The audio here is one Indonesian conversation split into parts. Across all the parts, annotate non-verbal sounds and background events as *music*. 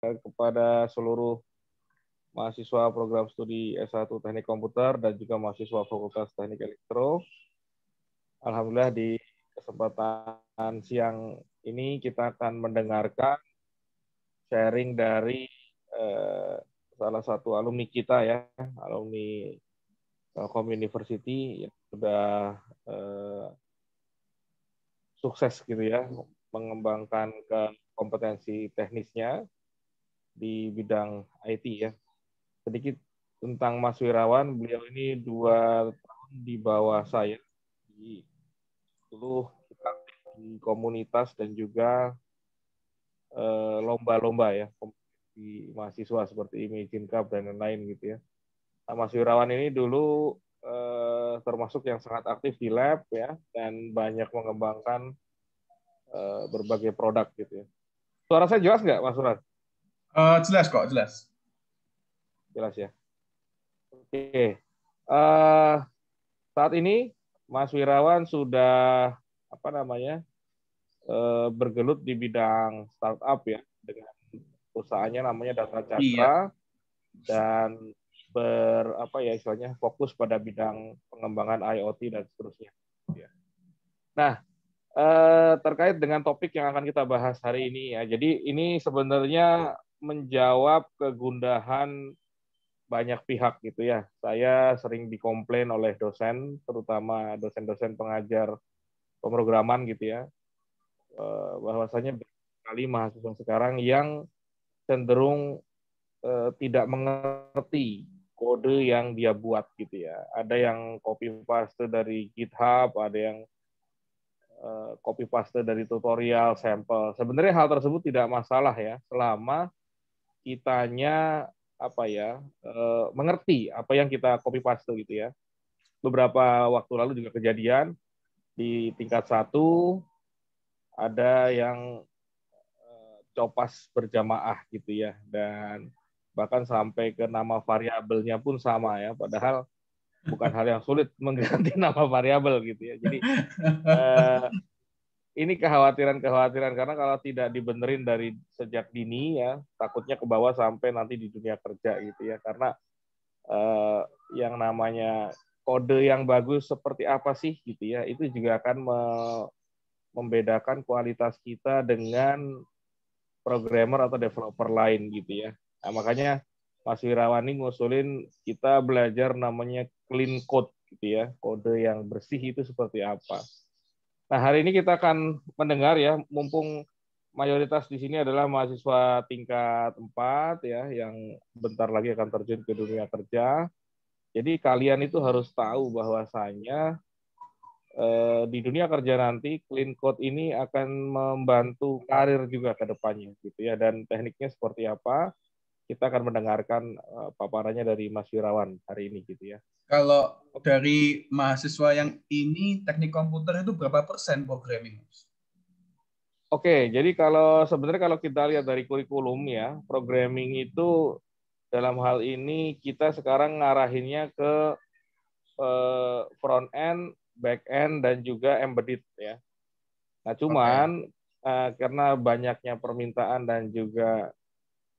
kepada seluruh mahasiswa program studi S1 Teknik Komputer dan juga mahasiswa Fakultas Teknik Elektro. Alhamdulillah di kesempatan siang ini kita akan mendengarkan sharing dari eh, salah satu alumni kita ya, alumni Telkom University yang sudah eh, sukses gitu ya mengembangkan ke kompetensi teknisnya di bidang IT ya. Sedikit tentang Mas Wirawan, beliau ini dua tahun di bawah saya. Di, dulu kita di komunitas dan juga eh, lomba-lomba eh, ya di mahasiswa seperti Imagine Cup dan lain-lain gitu ya. Nah, Mas Wirawan ini dulu eh, termasuk yang sangat aktif di lab ya dan banyak mengembangkan eh, berbagai produk gitu ya. Suara saya jelas nggak, Mas Surat? Eh, jelas kok, jelas. Jelas ya. Oke. Uh, saat ini Mas Wirawan sudah apa namanya uh, bergelut di bidang startup ya dengan usahanya namanya Data Cakra iya. dan ber apa ya istilahnya fokus pada bidang pengembangan IoT dan seterusnya. Iya. Nah, terkait dengan topik yang akan kita bahas hari ini ya. Jadi ini sebenarnya menjawab kegundahan banyak pihak gitu ya. Saya sering dikomplain oleh dosen, terutama dosen-dosen pengajar pemrograman gitu ya, eh, bahwasanya kali mahasiswa sekarang yang cenderung eh, tidak mengerti kode yang dia buat gitu ya. Ada yang copy paste dari GitHub, ada yang eh, copy paste dari tutorial sampel. Sebenarnya hal tersebut tidak masalah ya, selama kitanya apa ya eh, mengerti apa yang kita copy paste gitu ya beberapa waktu lalu juga kejadian di tingkat satu ada yang eh, copas berjamaah gitu ya dan bahkan sampai ke nama variabelnya pun sama ya padahal bukan hal yang sulit mengganti *laughs* nama variabel gitu ya jadi *laughs* eh, ini kekhawatiran-kekhawatiran karena kalau tidak dibenerin dari sejak dini ya takutnya ke bawah sampai nanti di dunia kerja gitu ya karena eh, yang namanya kode yang bagus seperti apa sih gitu ya itu juga akan me membedakan kualitas kita dengan programmer atau developer lain gitu ya nah, makanya Mas Wirawan ini ngusulin kita belajar namanya clean code gitu ya kode yang bersih itu seperti apa Nah, hari ini kita akan mendengar ya, mumpung mayoritas di sini adalah mahasiswa tingkat 4 ya, yang bentar lagi akan terjun ke dunia kerja. Jadi kalian itu harus tahu bahwasanya eh, di dunia kerja nanti clean code ini akan membantu karir juga ke depannya gitu ya dan tekniknya seperti apa kita akan mendengarkan eh, paparannya dari Mas Wirawan hari ini gitu ya. Kalau dari mahasiswa yang ini teknik komputer itu berapa persen programming? Oke, jadi kalau sebenarnya kalau kita lihat dari kurikulum ya, programming itu dalam hal ini kita sekarang ngarahinnya ke eh, front end, back end dan juga embedded ya. Nah, cuman okay. Eh, karena banyaknya permintaan dan juga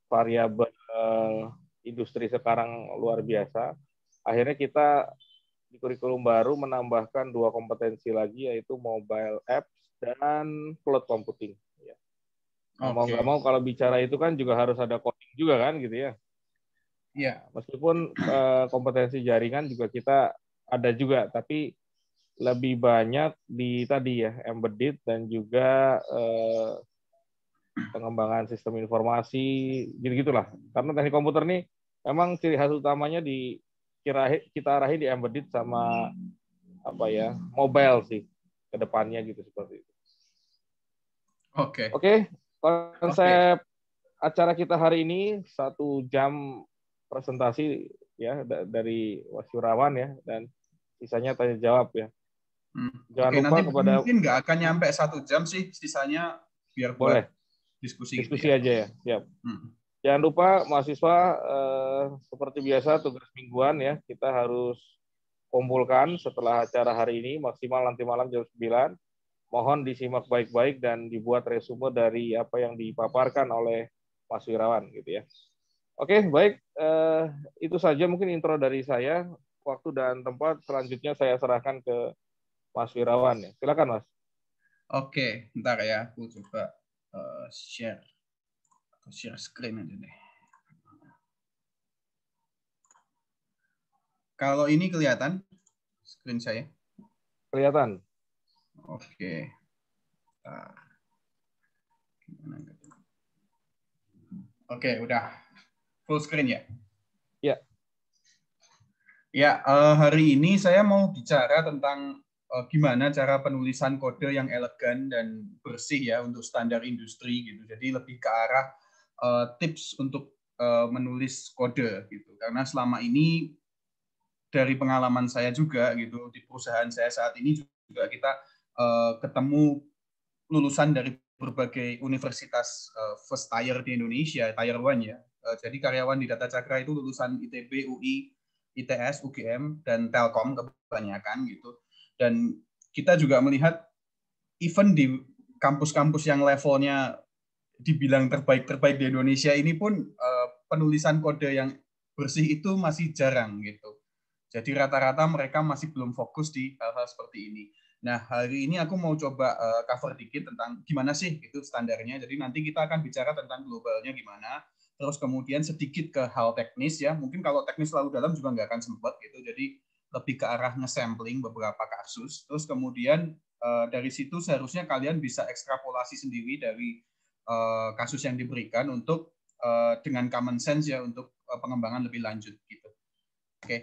variabel eh, industri sekarang luar biasa, akhirnya kita di kurikulum baru menambahkan dua kompetensi lagi yaitu mobile apps dan cloud computing. Ya. Okay. Mau nggak mau kalau bicara itu kan juga harus ada coding juga kan gitu ya. Iya. Yeah. Meskipun uh, kompetensi jaringan juga kita ada juga, tapi lebih banyak di tadi ya embedded dan juga uh, pengembangan sistem informasi gitu gitulah. Karena teknik komputer nih memang ciri khas utamanya di kira kita arahin di embedded sama apa ya mobile sih kedepannya gitu seperti itu. Oke. Okay. Oke, okay? konsep okay. acara kita hari ini satu jam presentasi ya dari Wasyurawan ya dan sisanya tanya jawab ya. Hmm. Jangan Oke, lupa nanti kepada mungkin nggak akan nyampe satu jam sih sisanya biar boleh diskusi. Diskusi gitu ya. ya, siap. Hmm. Jangan lupa mahasiswa eh, seperti biasa tugas mingguan ya kita harus kumpulkan setelah acara hari ini maksimal nanti malam jam 9. Mohon disimak baik-baik dan dibuat resume dari apa yang dipaparkan oleh Mas Wirawan gitu ya. Oke, baik eh, itu saja mungkin intro dari saya. Waktu dan tempat selanjutnya saya serahkan ke Mas Wirawan ya. Silakan Mas. Oke, bentar ya aku coba uh, share. Share screen aja deh. Kalau ini kelihatan screen saya? Kelihatan. Oke. Gitu. Oke, udah full screen ya? Ya. Ya, eh, hari ini saya mau bicara tentang eh, gimana cara penulisan kode yang elegan dan bersih ya untuk standar industri gitu. Jadi lebih ke arah uh, tips untuk uh, menulis kode gitu karena selama ini dari pengalaman saya juga gitu di perusahaan saya saat ini juga kita uh, ketemu lulusan dari berbagai universitas uh, first tier di Indonesia tier one ya uh, jadi karyawan di Data Cakra itu lulusan ITB UI ITS UGM dan Telkom kebanyakan gitu dan kita juga melihat event di kampus-kampus yang levelnya dibilang terbaik-terbaik di Indonesia ini pun uh, penulisan kode yang bersih itu masih jarang gitu. Jadi rata-rata mereka masih belum fokus di hal-hal seperti ini. Nah, hari ini aku mau coba uh, cover dikit tentang gimana sih itu standarnya. Jadi nanti kita akan bicara tentang globalnya gimana, terus kemudian sedikit ke hal teknis ya. Mungkin kalau teknis lalu dalam juga nggak akan sempat gitu. Jadi lebih ke arah nge-sampling beberapa kasus. Terus kemudian uh, dari situ seharusnya kalian bisa ekstrapolasi sendiri dari Eh, kasus yang diberikan untuk eh, dengan common sense ya untuk eh, pengembangan lebih lanjut gitu. Oke. Okay.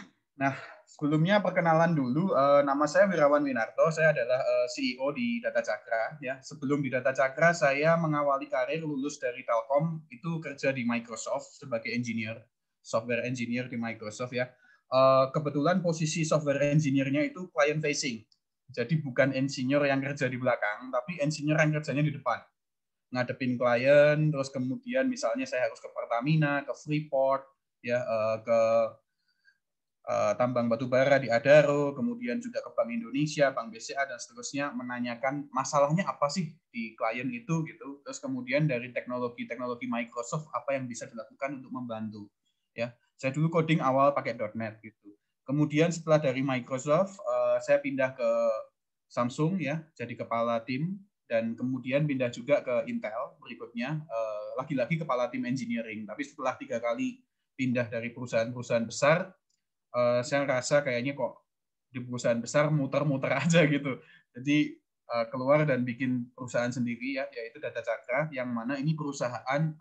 *clears throat* Nah, sebelumnya perkenalan dulu nama saya Wirawan Winarto, saya adalah CEO di Data Cakra ya. Sebelum di Data Cakra saya mengawali karir lulus dari Telkom itu kerja di Microsoft sebagai engineer, software engineer di Microsoft ya. kebetulan posisi software engineer-nya itu client facing. Jadi bukan engineer yang kerja di belakang, tapi engineer yang kerjanya di depan ngadepin klien, terus kemudian misalnya saya harus ke Pertamina, ke Freeport, ya eh, ke eh, tambang batu bara di Adaro, kemudian juga ke Bank Indonesia, Bank BCA dan seterusnya menanyakan masalahnya apa sih di klien itu gitu. Terus kemudian dari teknologi-teknologi Microsoft apa yang bisa dilakukan untuk membantu. Ya, saya dulu coding awal pakai .NET gitu. Kemudian setelah dari Microsoft, eh, saya pindah ke Samsung ya, jadi kepala tim dan kemudian pindah juga ke Intel berikutnya eh, lagi-lagi kepala tim engineering tapi setelah tiga kali pindah dari perusahaan-perusahaan besar eh, saya rasa kayaknya kok di perusahaan besar muter-muter *laughs* aja gitu jadi eh, keluar dan bikin perusahaan sendiri ya yaitu Data Cakra yang mana ini perusahaan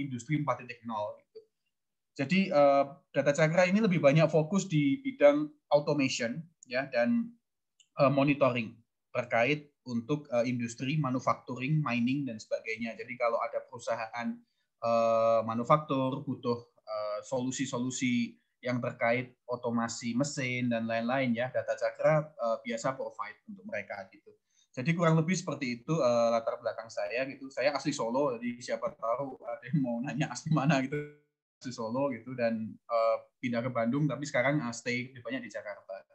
industri 4.0 gitu jadi Data Cakra ini lebih banyak fokus di bidang automation ya dan monitoring terkait untuk uh, industri manufacturing, mining dan sebagainya. Jadi kalau ada perusahaan uh, manufaktur butuh eh, solusi-solusi uh, yang terkait otomasi mesin dan lain-lain ya, data cakra uh, biasa provide untuk mereka gitu. Jadi kurang lebih seperti itu uh, latar belakang saya gitu. Saya asli Solo, jadi siapa tahu ada yang mau nanya asli mana gitu. Asli Solo gitu dan uh, pindah ke Bandung tapi sekarang uh, stay lebih banyak di Jakarta.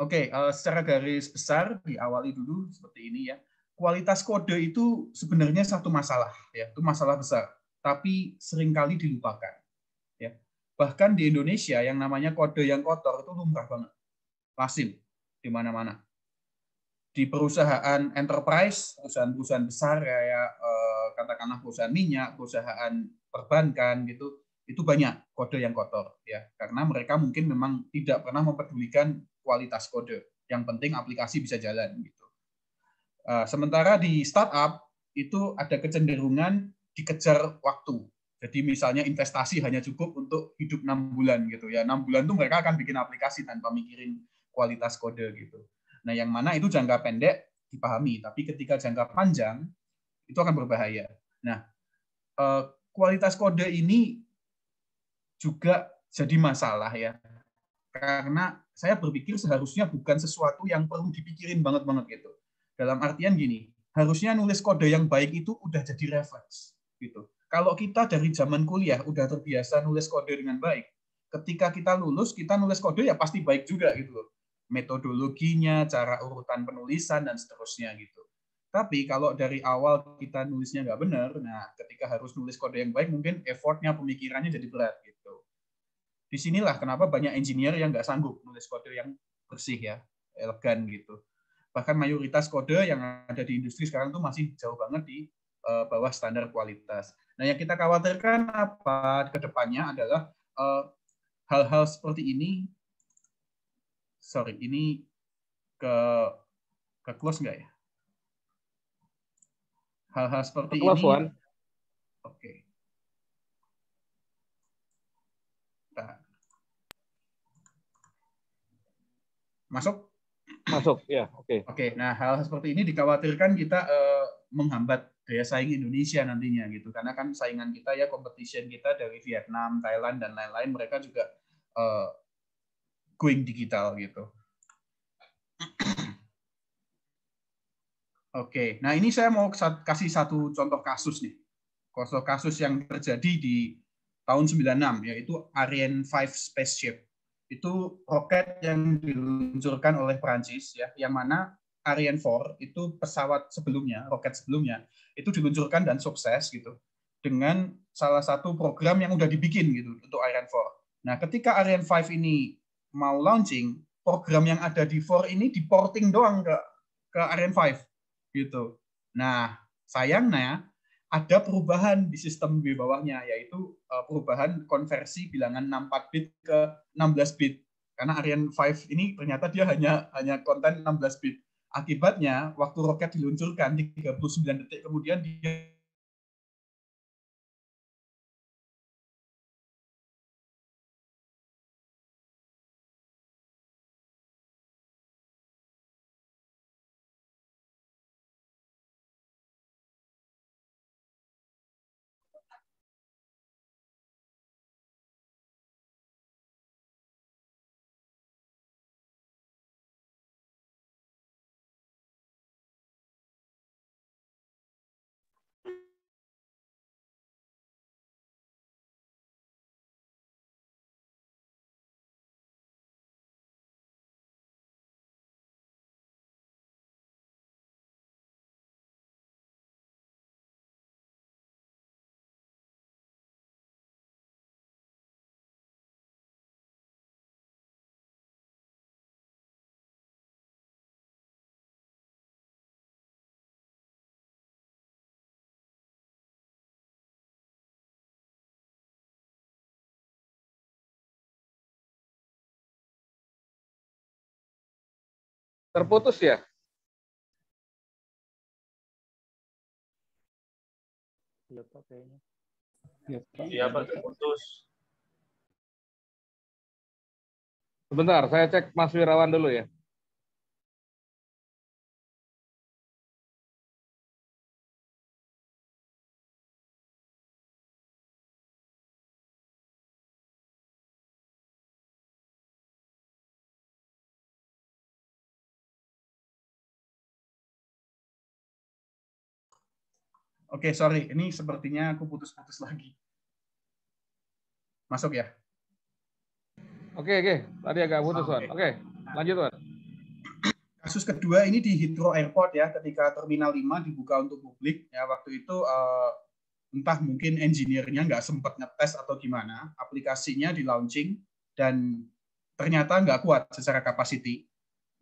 Oke, okay, uh, eh, secara garis besar diawali dulu seperti ini ya. Kualitas kode itu sebenarnya satu masalah ya, itu masalah besar, tapi seringkali dilupakan. Ya. Bahkan di Indonesia yang namanya kode yang kotor itu lumrah banget. Lazim di mana-mana. Di perusahaan enterprise, perusahaan-perusahaan besar kayak uh, katakanlah perusahaan minyak, perusahaan perbankan gitu, itu banyak kode yang kotor ya karena mereka mungkin memang tidak pernah mempedulikan kualitas kode. Yang penting aplikasi bisa jalan gitu. Eh, sementara di startup itu ada kecenderungan dikejar waktu. Jadi misalnya investasi hanya cukup untuk hidup enam bulan gitu ya. Enam bulan tuh mereka akan bikin aplikasi tanpa mikirin kualitas kode gitu. Nah yang mana itu jangka pendek dipahami, tapi ketika jangka panjang itu akan berbahaya. Nah eh, kualitas kode ini juga jadi masalah ya karena saya berpikir seharusnya bukan sesuatu yang perlu dipikirin banget-banget gitu. Dalam artian gini, harusnya nulis kode yang baik itu udah jadi refleks gitu. Kalau kita dari zaman kuliah udah terbiasa nulis kode dengan baik, ketika kita lulus kita nulis kode ya pasti baik juga gitu loh. Metodologinya, cara urutan penulisan dan seterusnya gitu. Tapi kalau dari awal kita nulisnya nggak benar, nah ketika harus nulis kode yang baik mungkin effortnya, pemikirannya jadi berat. Gitu disinilah kenapa banyak engineer yang nggak sanggup menulis kode yang bersih ya, elegan gitu. Bahkan mayoritas kode yang ada di industri sekarang itu masih jauh banget di uh, bawah standar kualitas. Nah, yang kita khawatirkan apa kedepannya adalah eh, hal-hal uh, seperti ini sorry, ini ke ke close nggak ya? Hal-hal seperti ini. Oke. Okay Masuk? Masuk, ya. Oke. Okay. Oke. Okay, nah, hal, hal seperti ini dikhawatirkan kita uh, menghambat daya saing Indonesia nantinya gitu. Karena kan saingan kita ya competition kita dari Vietnam, Thailand dan lain-lain mereka juga uh, going digital gitu. *clears throat* Oke, okay. nah ini saya mau kasih satu contoh kasus nih. Contoh kasus yang terjadi di tahun 96, yaitu Ariane 5 spaceship itu roket yang diluncurkan oleh Perancis ya, yang mana Ariane 4 itu pesawat sebelumnya, roket sebelumnya itu diluncurkan dan sukses gitu dengan salah satu program yang udah dibikin gitu untuk Ariane 4. Nah, ketika Ariane 5 ini mau launching, program yang ada di 4 ini diporting doang ke ke Ariane 5 gitu. Nah, sayangnya ada perubahan di sistem di bawahnya yaitu uh, perubahan konversi bilangan 64 bit ke 16 bit karena Ariane 5 ini ternyata dia hanya hanya konten 16 bit akibatnya waktu roket diluncurkan 39 detik kemudian dia Terputus ya? Iya Pak kayaknya. Iya Pak, terputus. Sebentar, saya cek Mas Wirawan dulu ya. Oke, okay, sorry. Ini sepertinya aku putus-putus lagi. Masuk ya? Oke, okay, oke. Okay. Tadi agak putus, Oke. Okay. okay. Lanjut, Wan. Kasus kedua ini di Hydro Airport ya, ketika Terminal 5 dibuka untuk publik. Ya, waktu itu uh, entah mungkin engineer-nya nggak sempat ngetes atau gimana, aplikasinya di launching dan ternyata nggak kuat secara capacity.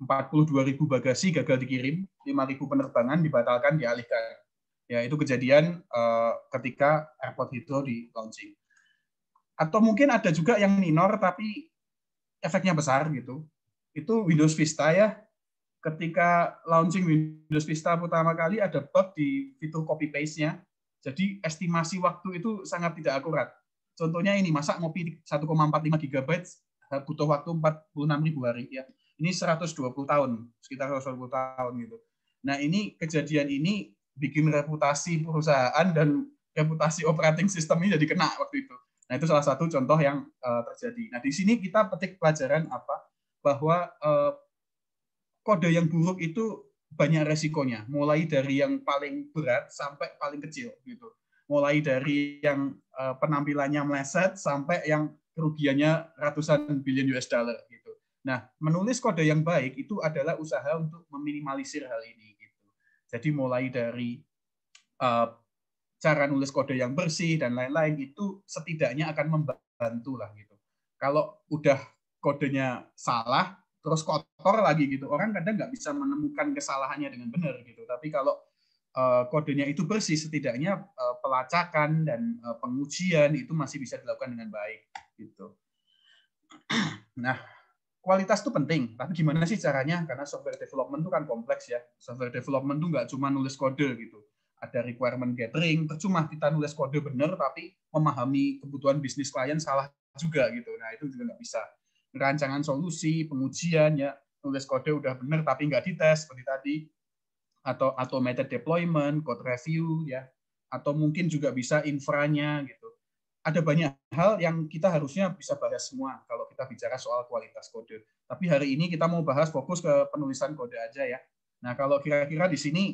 42.000 bagasi gagal dikirim, 5.000 penerbangan dibatalkan, dialihkan Ya, itu kejadian uh, ketika airport itu di launching. Atau mungkin ada juga yang minor tapi efeknya besar gitu. Itu Windows Vista ya. Ketika launching Windows Vista pertama kali ada bug di fitur copy paste-nya. Jadi estimasi waktu itu sangat tidak akurat. Contohnya ini, masa ngopi 1,45 GB butuh waktu 46 ribu hari ya. Ini 120 tahun, sekitar 120 tahun gitu. Nah ini kejadian ini bikin reputasi perusahaan dan reputasi operating system ini jadi kena waktu itu. Nah, itu salah satu contoh yang uh, terjadi. Nah, di sini kita petik pelajaran apa? Bahwa uh, kode yang buruk itu banyak resikonya, mulai dari yang paling berat sampai paling kecil gitu. Mulai dari yang uh, penampilannya meleset sampai yang kerugiannya ratusan billion US dollar gitu. Nah, menulis kode yang baik itu adalah usaha untuk meminimalisir hal ini jadi mulai dari eh, cara nulis kode yang bersih dan lain-lain itu setidaknya akan membantu lah gitu. Kalau udah kodenya salah, terus kotor lagi gitu, orang kadang nggak bisa menemukan kesalahannya dengan benar gitu. Tapi kalau uh, kodenya itu bersih, setidaknya eh, pelacakan dan pengujian itu masih bisa dilakukan dengan baik gitu. *clears throat* Nah, kualitas itu penting, tapi gimana sih caranya? Karena software development itu kan kompleks ya. Software development itu nggak cuma nulis kode gitu. Ada requirement gathering, percuma kita nulis kode benar, tapi memahami kebutuhan bisnis klien salah juga gitu. Nah itu juga nggak bisa. Rancangan solusi, pengujian ya, nulis kode udah benar tapi nggak dites seperti tadi. Atau automated deployment, code review ya, atau mungkin juga bisa infranya gitu ada banyak hal yang kita harusnya bisa bahas semua kalau kita bicara soal kualitas kode. Tapi hari ini kita mau bahas fokus ke penulisan kode aja ya. Nah, kalau kira-kira di sini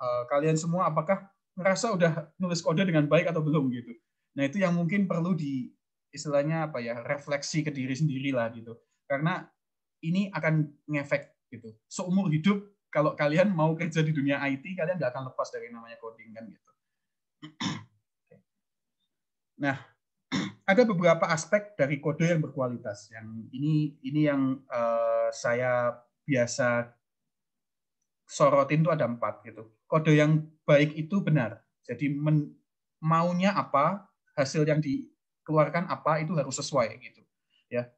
eh, kalian semua apakah merasa udah nulis kode dengan baik atau belum gitu. Nah, itu yang mungkin perlu di istilahnya apa ya, refleksi ke diri sendiri lah gitu. Karena ini akan ngefek gitu. Seumur hidup kalau kalian mau kerja di dunia IT, kalian nggak akan lepas dari namanya coding kan gitu. *clears throat* Nah, *clears throat* ada beberapa aspek dari kode yang berkualitas yang ini ini yang uh, saya biasa sorotin itu ada empat gitu. Kode yang baik itu benar. Jadi men, maunya apa, hasil yang dikeluarkan apa itu harus sesuai gitu. Ya.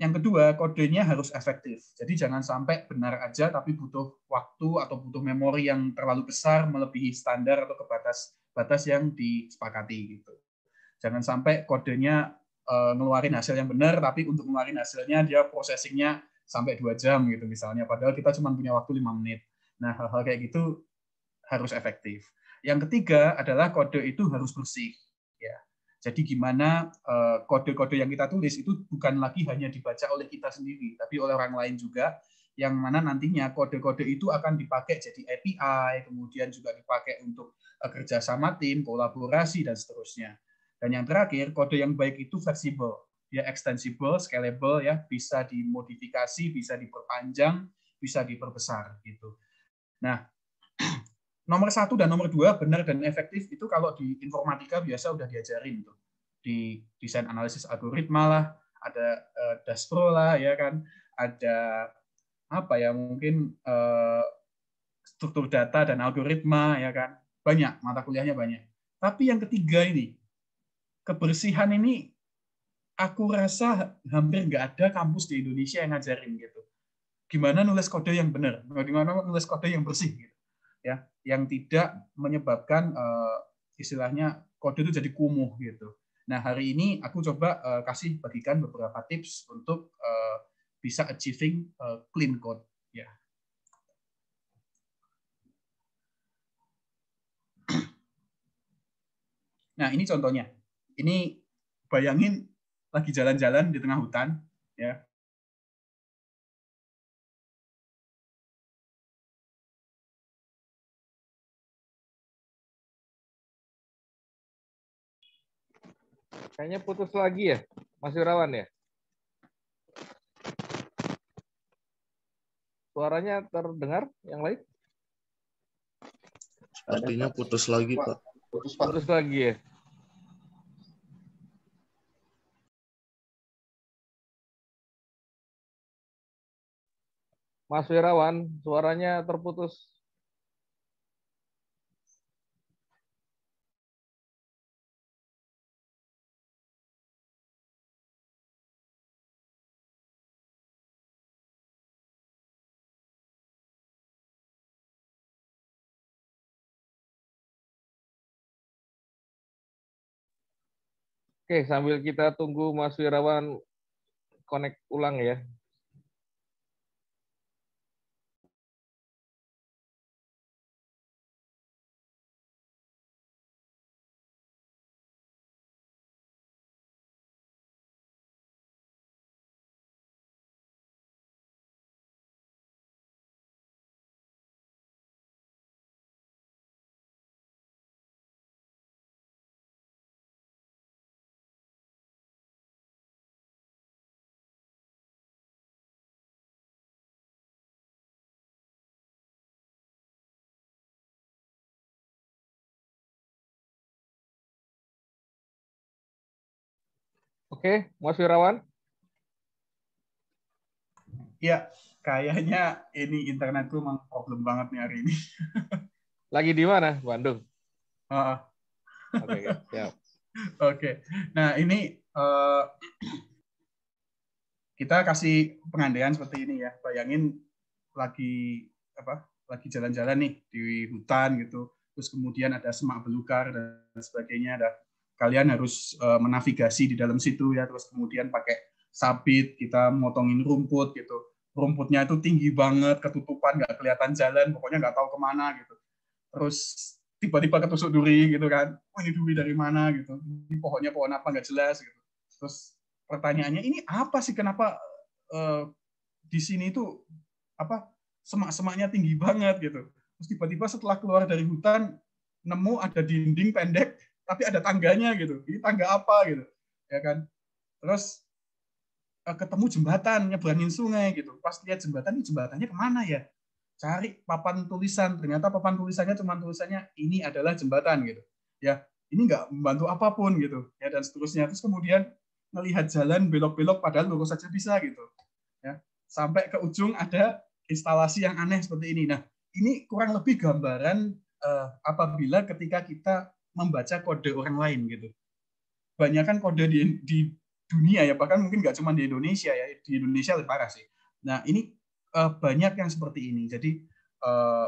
Yang kedua, kodenya harus efektif. Jadi jangan sampai benar aja tapi butuh waktu atau butuh memori yang terlalu besar melebihi standar atau kebatas batas yang disepakati gitu. Jangan sampai kodenya uh, ngeluarin hasil yang benar, tapi untuk ngeluarin hasilnya dia processingnya sampai dua jam gitu misalnya. Padahal kita cuma punya waktu lima menit. Nah hal-hal kayak gitu harus efektif. Yang ketiga adalah kode itu harus bersih. Ya. Jadi gimana eh, kode-kode yang kita tulis itu bukan lagi hanya dibaca oleh kita sendiri, tapi oleh orang lain juga, yang mana nantinya kode-kode itu akan dipakai jadi API, kemudian juga dipakai untuk eh, kerjasama tim, kolaborasi, dan seterusnya. Dan yang terakhir, kode yang baik itu fleksibel. ya extensible, scalable ya, bisa dimodifikasi, bisa diperpanjang, bisa diperbesar gitu. Nah, *clears throat* nomor satu dan nomor dua benar dan efektif itu kalau di informatika biasa udah diajarin tuh di desain analisis algoritma lah, ada uh, dashboard lah ya kan, ada apa ya mungkin uh, struktur data dan algoritma ya kan, banyak mata kuliahnya banyak. Tapi yang ketiga ini kebersihan ini aku rasa hampir nggak ada kampus di Indonesia yang ngajarin gitu. Gimana nulis kode yang benar, gimana nulis kode yang bersih gitu. Ya, yang tidak menyebabkan uh, istilahnya kode itu jadi kumuh gitu. Nah, hari ini aku coba uh, kasih bagikan beberapa tips untuk uh, bisa achieving uh, clean code ya. Nah, ini contohnya ini bayangin lagi jalan-jalan di tengah hutan ya Kayaknya putus lagi ya, Mas Yurawan ya? Suaranya terdengar yang lain? Artinya putus lagi, Pak. Putus, Pak. putus lagi ya? Mas Wirawan, suaranya terputus. Oke, sambil kita tunggu Mas Wirawan connect ulang ya. Oke, Mas Wirawan. Iya, kayaknya ini internet tuh memang problem banget nih hari ini. *laughs* Lagi di mana? Bandung. Uh, Oke, okay, siap. *laughs* Oke. Okay. Nah, ini uh, kita kasih pengandaian seperti ini ya. Bayangin lagi apa? Lagi jalan-jalan nih di hutan gitu. Terus kemudian ada semak belukar dan sebagainya, ada kalian harus eh, menavigasi di dalam situ ya terus kemudian pakai sabit kita motongin rumput gitu rumputnya itu tinggi banget ketutupan nggak kelihatan jalan pokoknya nggak tahu kemana gitu terus tiba-tiba ketusuk duri gitu kan oh, ini duri dari mana gitu ini pohonnya pohon apa nggak jelas gitu terus pertanyaannya ini apa sih kenapa uh, di sini itu apa semak-semaknya tinggi banget gitu terus tiba-tiba setelah keluar dari hutan nemu ada dinding pendek tapi ada tangganya gitu ini tangga apa gitu ya kan terus eh, ketemu jembatan nyebrangin sungai gitu pas lihat jembatan jembatannya kemana ya cari papan tulisan ternyata papan tulisannya cuma tulisannya ini adalah jembatan gitu ya ini nggak membantu apapun gitu ya dan seterusnya terus kemudian melihat jalan belok-belok padahal lurus saja bisa gitu ya sampai ke ujung ada instalasi yang aneh seperti ini nah ini kurang lebih gambaran uh, apabila ketika kita membaca kode orang lain gitu. Banyak kan kode di, di dunia ya, bahkan mungkin nggak cuma di Indonesia ya, di Indonesia lebih parah sih. Nah ini uh, banyak yang seperti ini. Jadi uh,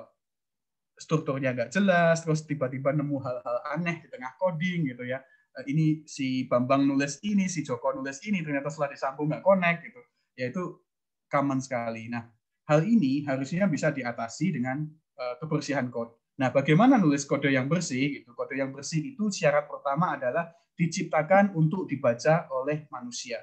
strukturnya nggak jelas, terus tiba-tiba nemu hal-hal aneh di tengah coding gitu ya. Uh, ini si Bambang nulis ini, si Joko nulis ini, ternyata setelah disambung nggak connect gitu. ya itu common sekali. Nah hal ini harusnya bisa diatasi dengan uh, kebersihan kode Nah, bagaimana nulis kode yang bersih? Gitu. Kode yang bersih itu syarat pertama adalah diciptakan untuk dibaca oleh manusia.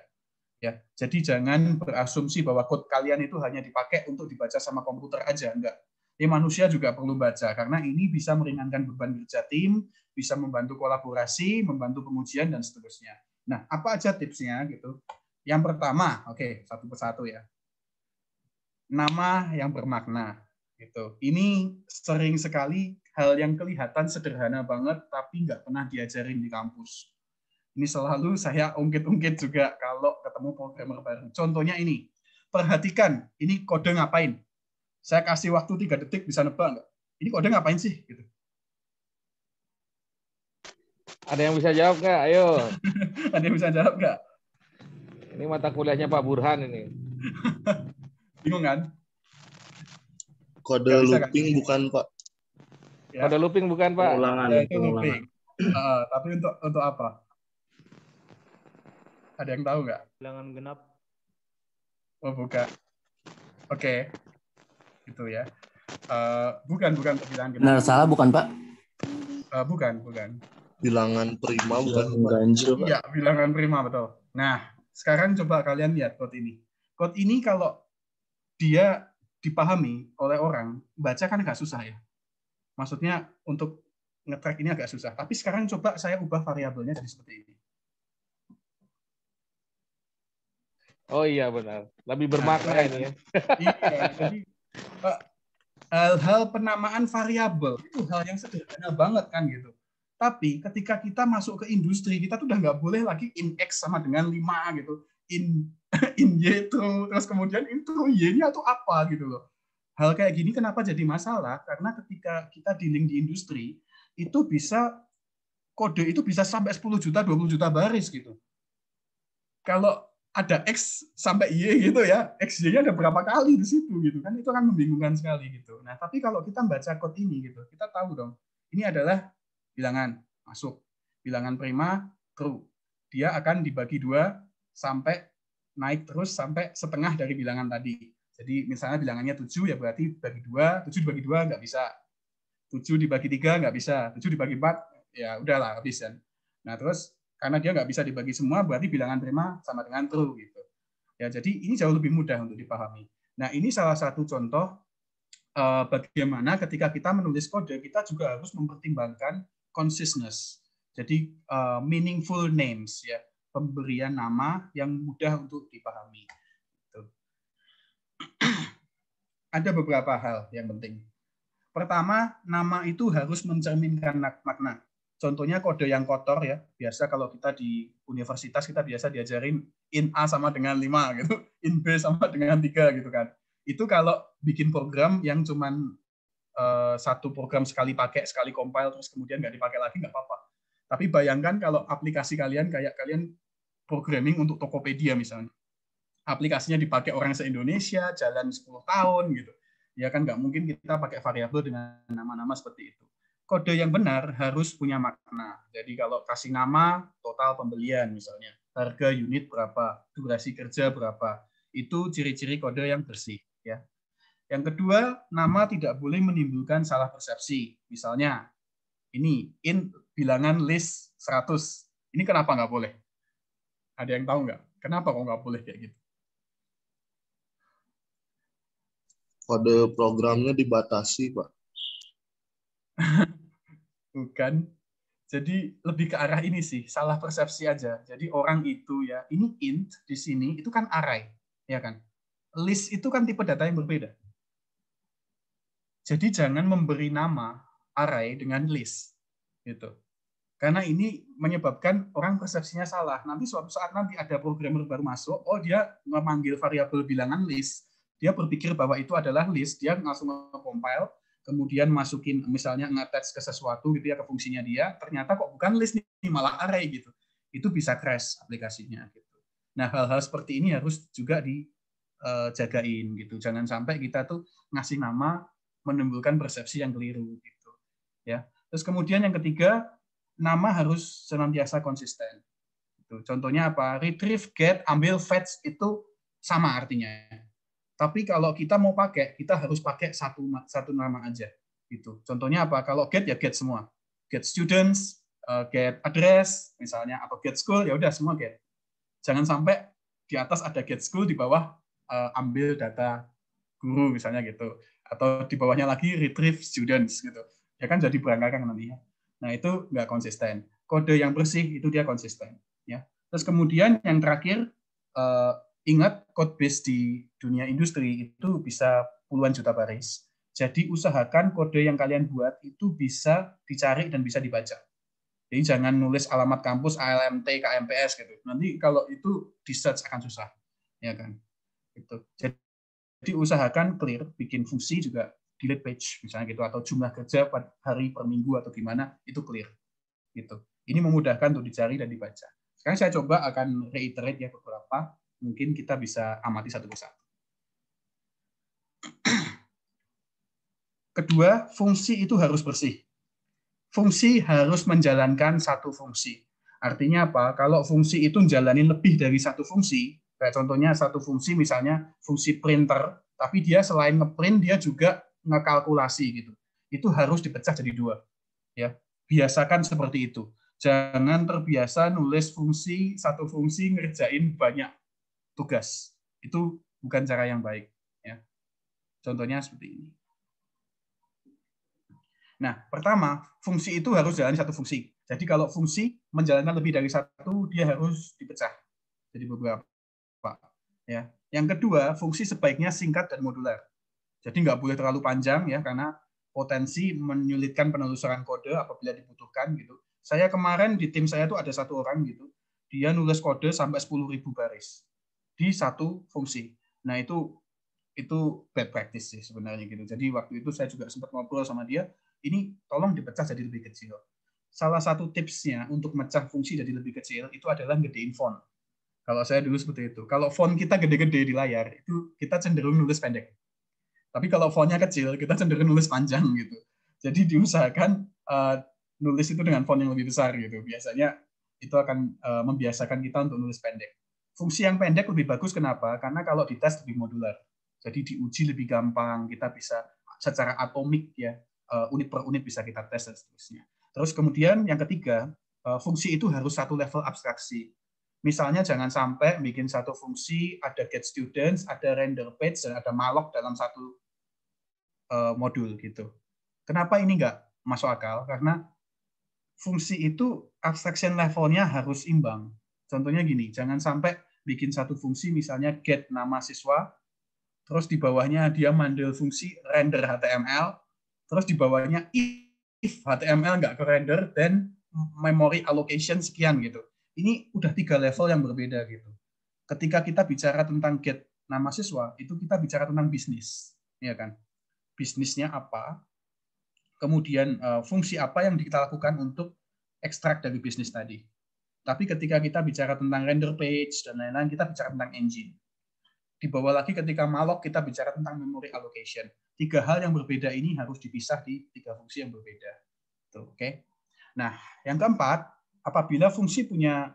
Ya, jadi jangan berasumsi bahwa kode kalian itu hanya dipakai untuk dibaca sama komputer aja, enggak. Ya, manusia juga perlu baca karena ini bisa meringankan beban kerja tim, bisa membantu kolaborasi, membantu pengujian dan seterusnya. Nah, apa aja tipsnya gitu? Yang pertama, oke, okay, satu persatu ya. Nama yang bermakna gitu. Ini sering sekali hal yang kelihatan sederhana banget tapi nggak pernah diajarin di kampus. Ini selalu saya ungkit-ungkit juga kalau ketemu programmer baru. Contohnya ini, perhatikan ini kode ngapain. Saya kasih waktu tiga detik bisa nebak nggak? Ini kode ngapain sih? Gitu. Ada yang bisa jawab nggak? Ayo. *laughs* Ada yang bisa jawab nggak? Ini mata kuliahnya Pak Burhan ini. *laughs* Bingung kan? Kode bisa, looping kan? bukan pak. Ya. Kode looping bukan pak. Ulangan. Iya, itu looping. uh, *clears throat* tapi untuk untuk apa? Ada yang tahu nggak? Ulangan genap. Oh bukan. Oke. Okay. Itu ya. Uh, bukan bukan bilangan genap. nah, salah bukan pak? Uh, bukan bukan. Bilangan prima iya, bukan ganjil pak. Iya bilangan prima betul. Nah sekarang coba kalian lihat code ini. Code ini kalau dia dipahami oleh orang, baca kan nggak susah ya. Maksudnya untuk ngetrack ini agak susah. Tapi sekarang coba saya ubah variabelnya jadi seperti ini. Oh iya benar, lebih nah, bermakna nah, ini. Ya. Iya, hal-hal penamaan variabel itu hal yang sederhana banget kan gitu. Tapi ketika kita masuk ke industri, kita tuh udah nggak boleh lagi in X sama dengan 5 gitu in *laughs* in y itu terus kemudian intro y-nya atau apa gitu loh. Hal kayak gini kenapa jadi masalah? Karena ketika kita dealing di industri itu bisa kode itu bisa sampai 10 juta, 20 juta baris gitu. Kalau ada X sampai Y gitu ya, y nya ada berapa kali di situ gitu kan, itu kan membingungkan sekali gitu. Nah, tapi kalau kita baca kode ini gitu, kita tahu dong, ini adalah bilangan, masuk. Bilangan prima, true. Dia akan dibagi dua, sampai naik terus sampai setengah dari bilangan tadi. Jadi misalnya bilangannya 7 ya berarti bagi 2, 7 dibagi 2 nggak bisa. 7 dibagi 3 nggak bisa. 7 dibagi 4 ya udahlah habis kan. Nah terus karena dia nggak bisa dibagi semua berarti bilangan prima sama dengan true gitu. Ya jadi ini jauh lebih mudah untuk dipahami. Nah ini salah satu contoh eh, bagaimana ketika kita menulis kode kita juga harus mempertimbangkan consciousness. Jadi eh, meaningful names ya pemberian nama yang mudah untuk dipahami. Gitu. *clears throat* Ada beberapa hal yang penting. Pertama, nama itu harus mencerminkan makna. Contohnya kode yang kotor ya. Biasa kalau kita di universitas kita biasa diajarin in A sama dengan 5 gitu, *laughs* in B sama dengan 3 gitu kan. Itu kalau bikin program yang cuman uh, satu program sekali pakai, sekali compile terus kemudian nggak dipakai lagi nggak apa-apa. Tapi bayangkan kalau aplikasi kalian kayak kalian programming untuk Tokopedia misalnya. Aplikasinya dipakai orang se-Indonesia, jalan 10 tahun gitu. Ya kan nggak mungkin kita pakai variabel dengan nama-nama seperti itu. Kode yang benar harus punya makna. Jadi kalau kasih nama, total pembelian misalnya, harga unit berapa, durasi kerja berapa, itu ciri-ciri kode yang bersih ya. Yang kedua, nama tidak boleh menimbulkan salah persepsi. Misalnya, ini in bilangan list 100. Ini kenapa nggak boleh? Ada yang tahu nggak? Kenapa kok nggak boleh kayak gitu? Kode programnya dibatasi, Pak. *laughs* Bukan. Jadi lebih ke arah ini sih, salah persepsi aja. Jadi orang itu ya, ini int di sini itu kan array, ya kan? List itu kan tipe data yang berbeda. Jadi jangan memberi nama array dengan list gitu. Karena ini menyebabkan orang persepsinya salah. Nanti suatu saat nanti ada programmer baru masuk, oh dia memanggil variabel bilangan list, dia berpikir bahwa itu adalah list, dia langsung compile, kemudian masukin misalnya ngetes ke sesuatu gitu ya ke fungsinya dia, ternyata kok bukan list nih, malah array gitu. Itu bisa crash aplikasinya gitu. Nah, hal-hal seperti ini harus juga dijagain eh, gitu. Jangan sampai kita tuh ngasih nama menimbulkan persepsi yang keliru gitu. Ya. Terus kemudian yang ketiga nama harus senantiasa konsisten. Gitu. Contohnya apa? Retrieve, get, ambil, fetch itu sama artinya. Tapi kalau kita mau pakai, kita harus pakai satu satu nama aja. Itu. Contohnya apa? Kalau get ya get semua. Get students, eh, get address misalnya atau get school ya udah semua get. Jangan sampai di atas ada get school di bawah eh, ambil data guru misalnya gitu atau di bawahnya lagi retrieve students gitu. Ya kan jadi berangkat kan nantinya. Nah itu nggak konsisten. Kode yang bersih itu dia konsisten. Ya. Terus kemudian yang terakhir uh, ingat code base di dunia industri itu bisa puluhan juta baris. Jadi usahakan kode yang kalian buat itu bisa dicari dan bisa dibaca. Jadi jangan nulis alamat kampus ALMT KMPS gitu. Nanti kalau itu di search akan susah, ya kan? itu Jadi usahakan clear, bikin fungsi juga delete page misalnya gitu atau jumlah kerja per hari per minggu atau gimana itu clear gitu. Ini memudahkan untuk dicari dan dibaca. Sekarang saya coba akan reiterate ya beberapa mungkin kita bisa amati satu persatu. Kedua, fungsi itu harus bersih. Fungsi harus menjalankan satu fungsi. Artinya apa? Kalau fungsi itu menjalani lebih dari satu fungsi, kayak contohnya satu fungsi misalnya fungsi printer, tapi dia selain ngeprint dia juga ngekalkulasi gitu. Itu harus dipecah jadi dua. Ya, biasakan seperti itu. Jangan terbiasa nulis fungsi satu fungsi ngerjain banyak tugas. Itu bukan cara yang baik. Ya. Contohnya seperti ini. Nah, pertama, fungsi itu harus jalan satu fungsi. Jadi kalau fungsi menjalankan lebih dari satu, dia harus dipecah jadi beberapa. Ya. Yang kedua, fungsi sebaiknya singkat dan modular. Jadi nggak boleh terlalu panjang ya karena potensi menyulitkan penelusuran kode apabila dibutuhkan gitu. Saya kemarin di tim saya itu ada satu orang gitu, dia nulis kode sampai 10.000 baris di satu fungsi. Nah itu itu bad practice sih sebenarnya gitu. Jadi waktu itu saya juga sempat ngobrol sama dia, ini tolong dipecah jadi lebih kecil. Salah satu tipsnya untuk mecah fungsi jadi lebih kecil itu adalah gedein font. Kalau saya dulu seperti itu. Kalau font kita gede-gede di layar, itu kita cenderung nulis pendek. Tapi kalau fontnya kecil, kita cenderung nulis panjang gitu. Jadi diusahakan uh, nulis itu dengan font yang lebih besar gitu. Biasanya itu akan uh, membiasakan kita untuk nulis pendek. Fungsi yang pendek lebih bagus kenapa? Karena kalau di tes lebih modular. Jadi diuji lebih gampang, kita bisa secara atomik ya, uh, unit per unit bisa kita tes dan seterusnya. Terus kemudian yang ketiga, uh, fungsi itu harus satu level abstraksi. Misalnya jangan sampai bikin satu fungsi ada get students, ada render page, dan ada malloc dalam satu uh, modul gitu. Kenapa ini nggak masuk akal? Karena fungsi itu abstraction levelnya harus imbang. Contohnya gini, jangan sampai bikin satu fungsi misalnya get nama siswa, terus di bawahnya dia mandel fungsi render HTML, terus di bawahnya if HTML nggak ke render, then memory allocation sekian gitu. Ini udah tiga level yang berbeda gitu. Ketika kita bicara tentang get nama siswa, itu kita bicara tentang bisnis, ya kan? bisnisnya apa, kemudian eh, fungsi apa yang kita lakukan untuk ekstrak dari bisnis tadi. Tapi ketika kita bicara tentang render page dan lain-lain, kita bicara tentang engine. Di bawah lagi ketika malok kita bicara tentang memory allocation. Tiga hal yang berbeda ini harus dipisah di tiga fungsi yang berbeda. oke. Okay? Nah, yang keempat, apabila fungsi punya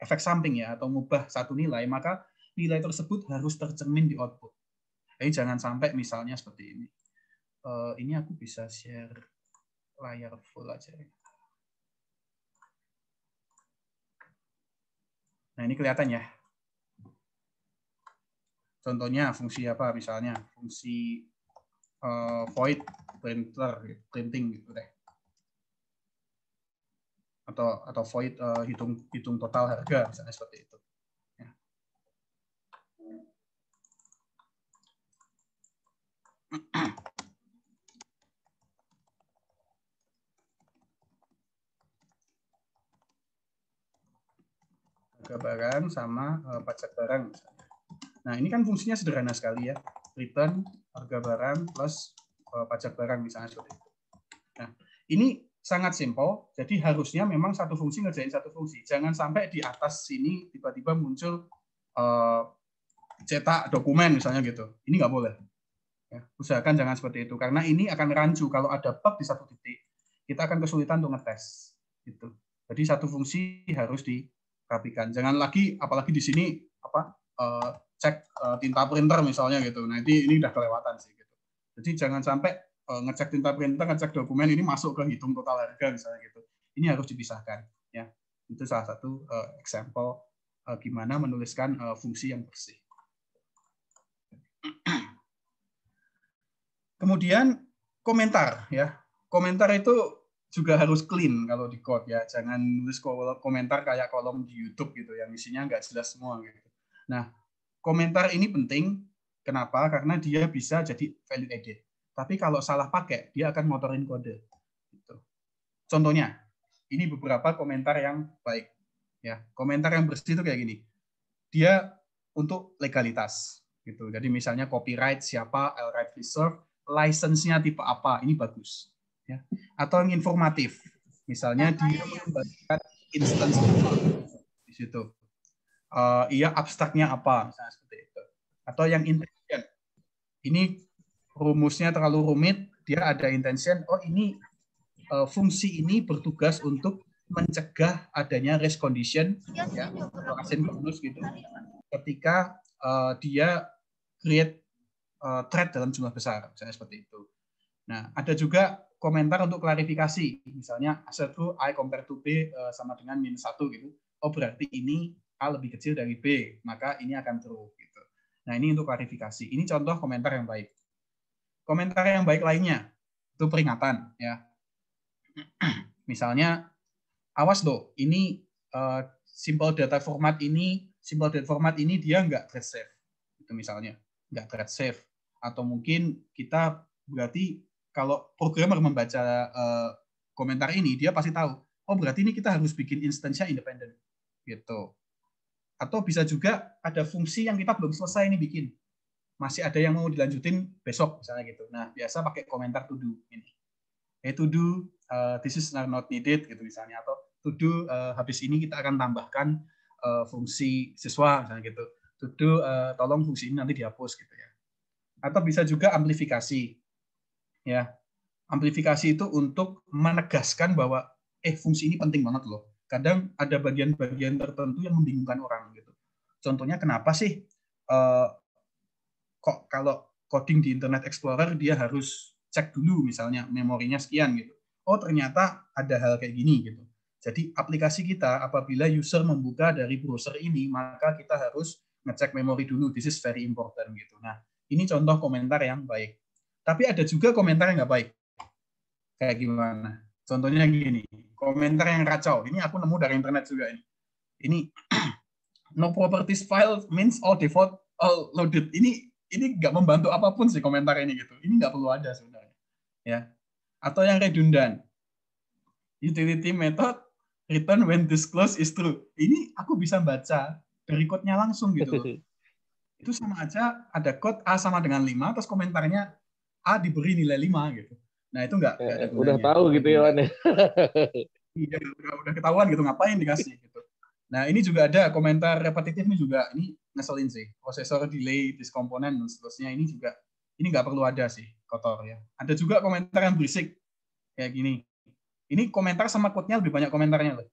efek samping ya atau mengubah satu nilai, maka nilai tersebut harus tercermin di output. Jadi jangan sampai misalnya seperti ini uh, ini aku bisa share layar full aja ya. Nah, ini kelihatan ya. Contohnya fungsi apa misalnya, fungsi uh, void printer printing gitu deh. Atau atau void uh, hitung hitung total harga misalnya seperti itu. Ya. *clears throat* harga barang sama uh, pajak barang. Nah, ini kan fungsinya sederhana sekali ya. Return, harga barang, plus uh, pajak barang misalnya seperti itu. Nah, ini sangat simpel. Jadi harusnya memang satu fungsi ngerjain satu fungsi. Jangan sampai di atas sini tiba-tiba muncul uh, cetak dokumen misalnya gitu. Ini nggak boleh. Ya, usahakan jangan seperti itu karena ini akan rancu kalau ada bug di satu titik kita akan kesulitan untuk ngetes gitu. Jadi satu fungsi harus di rapikan. Jangan lagi apalagi di sini apa uh, cek uh, tinta printer misalnya gitu. Nanti ini udah kelewatan sih gitu. Jadi jangan sampai uh, ngecek tinta printer, ngecek dokumen ini masuk ke hitung total harga misalnya gitu. Ini harus dipisahkan ya. Itu salah satu uh, example gimana menuliskan uh, fungsi yang bersih. Kemudian komentar ya. Komentar itu juga harus clean kalau di code ya. Jangan nulis komentar kayak kolom di YouTube gitu yang isinya nggak jelas semua gitu. Nah, komentar ini penting. Kenapa? Karena dia bisa jadi value edit. Tapi kalau salah pakai, dia akan motorin kode. Gitu. Contohnya, ini beberapa komentar yang baik. Ya, komentar yang bersih itu kayak gini. Dia untuk legalitas gitu. Jadi misalnya copyright siapa, right reserve, license-nya tipe apa, ini bagus ya. atau yang informatif misalnya dia mengembalikan instance di situ uh, eh, ia abstraknya apa misalnya seperti itu atau yang intention ini rumusnya terlalu rumit dia ada intention oh ini uh, fungsi ini bertugas untuk mencegah adanya risk condition iya, ya asin iya, iya. bonus gitu ketika uh, dia create uh, threat dalam jumlah besar misalnya seperti itu nah ada juga komentar untuk klarifikasi. Misalnya aset itu I compare to B uh, sama dengan minus satu gitu. Oh berarti ini A lebih kecil dari B, maka ini akan true gitu. Nah ini untuk klarifikasi. Ini contoh komentar yang baik. Komentar yang baik lainnya itu peringatan ya. *clears throat* Misalnya awas loh, ini uh, simple data format ini, simple data format ini dia nggak thread safe. Itu misalnya nggak thread safe atau mungkin kita berarti kalau programmer membaca uh, komentar ini dia pasti tahu oh berarti ini kita harus bikin instansnya independen gitu atau bisa juga ada fungsi yang kita belum selesai ini bikin masih ada yang mau dilanjutin besok misalnya gitu nah biasa pakai komentar to do ini hey to do uh, this is not needed gitu misalnya atau to do uh, habis ini kita akan tambahkan uh, fungsi siswa misalnya gitu to do uh, tolong fungsi ini nanti dihapus gitu ya atau bisa juga amplifikasi ya amplifikasi itu untuk menegaskan bahwa eh fungsi ini penting banget loh kadang ada bagian-bagian tertentu yang membingungkan orang gitu contohnya kenapa sih eh, kok kalau coding di Internet Explorer dia harus cek dulu misalnya memorinya sekian gitu oh ternyata ada hal kayak gini gitu jadi aplikasi kita apabila user membuka dari browser ini maka kita harus ngecek memori dulu. This is very important gitu. Nah, ini contoh komentar yang baik. Tapi ada juga komentar yang nggak baik. Kayak gimana? Contohnya gini, komentar yang kacau. Ini aku nemu dari internet juga ini. Ini *clears throat* no properties file means all default all loaded. Ini ini nggak membantu apapun sih komentar ini gitu. Ini nggak perlu ada sebenarnya. Ya. Atau yang redundant. Utility method return when disclosed is true. Ini aku bisa baca berikutnya langsung gitu *laughs* Itu sama aja ada code A sama dengan 5, terus komentarnya A diberi nilai 5 gitu. Nah itu nggak ya, udah tahu gitu ya Wan. *laughs* iya udah, udah ketahuan gitu ngapain dikasih gitu. Nah ini juga ada komentar repetitif ini juga ini ngeselin sih prosesor delay diskomponen dan seterusnya ini juga ini nggak perlu ada sih kotor ya. Ada juga komentar yang berisik kayak gini. Ini komentar sama quote lebih banyak komentarnya loh.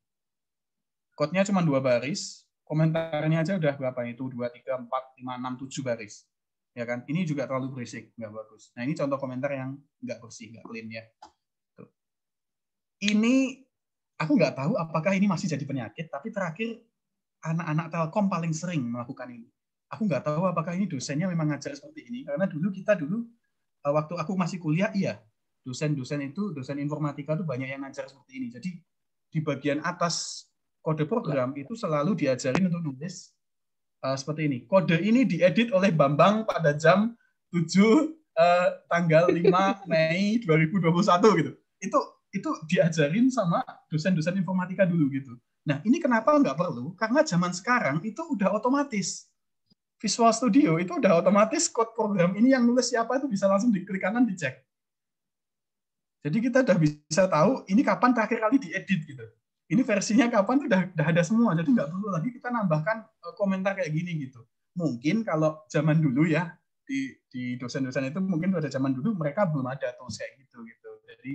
quote cuma dua baris, komentarnya aja udah berapa itu? Dua tiga empat lima enam tujuh baris ya kan ini juga terlalu berisik nggak bagus nah ini contoh komentar yang nggak bersih nggak clean ya Tuh. ini aku nggak tahu apakah ini masih jadi penyakit tapi terakhir anak-anak telkom paling sering melakukan ini aku nggak tahu apakah ini dosennya memang ngajar seperti ini karena dulu kita dulu eh, waktu aku masih kuliah iya dosen-dosen itu dosen informatika tuh banyak yang ngajar seperti ini jadi di bagian atas kode program iya. itu selalu diajarin untuk nulis uh, seperti ini. Kode ini diedit oleh Bambang pada jam 7 uh, eh, tanggal 5 *laughs* Mei 2021 gitu. Itu itu diajarin sama dosen-dosen informatika dulu gitu. Nah, ini kenapa nggak perlu? Karena zaman sekarang itu udah otomatis. Visual Studio itu udah otomatis code program ini yang nulis siapa itu bisa langsung diklik kanan dicek. Jadi kita udah bisa tahu ini kapan terakhir kali diedit gitu ini versinya kapan tuh udah, ada semua jadi nggak perlu lagi kita nambahkan eh, komentar kayak gini gitu mungkin kalau zaman dulu ya di dosen-dosen itu mungkin pada zaman dulu mereka belum ada tools kayak gitu gitu jadi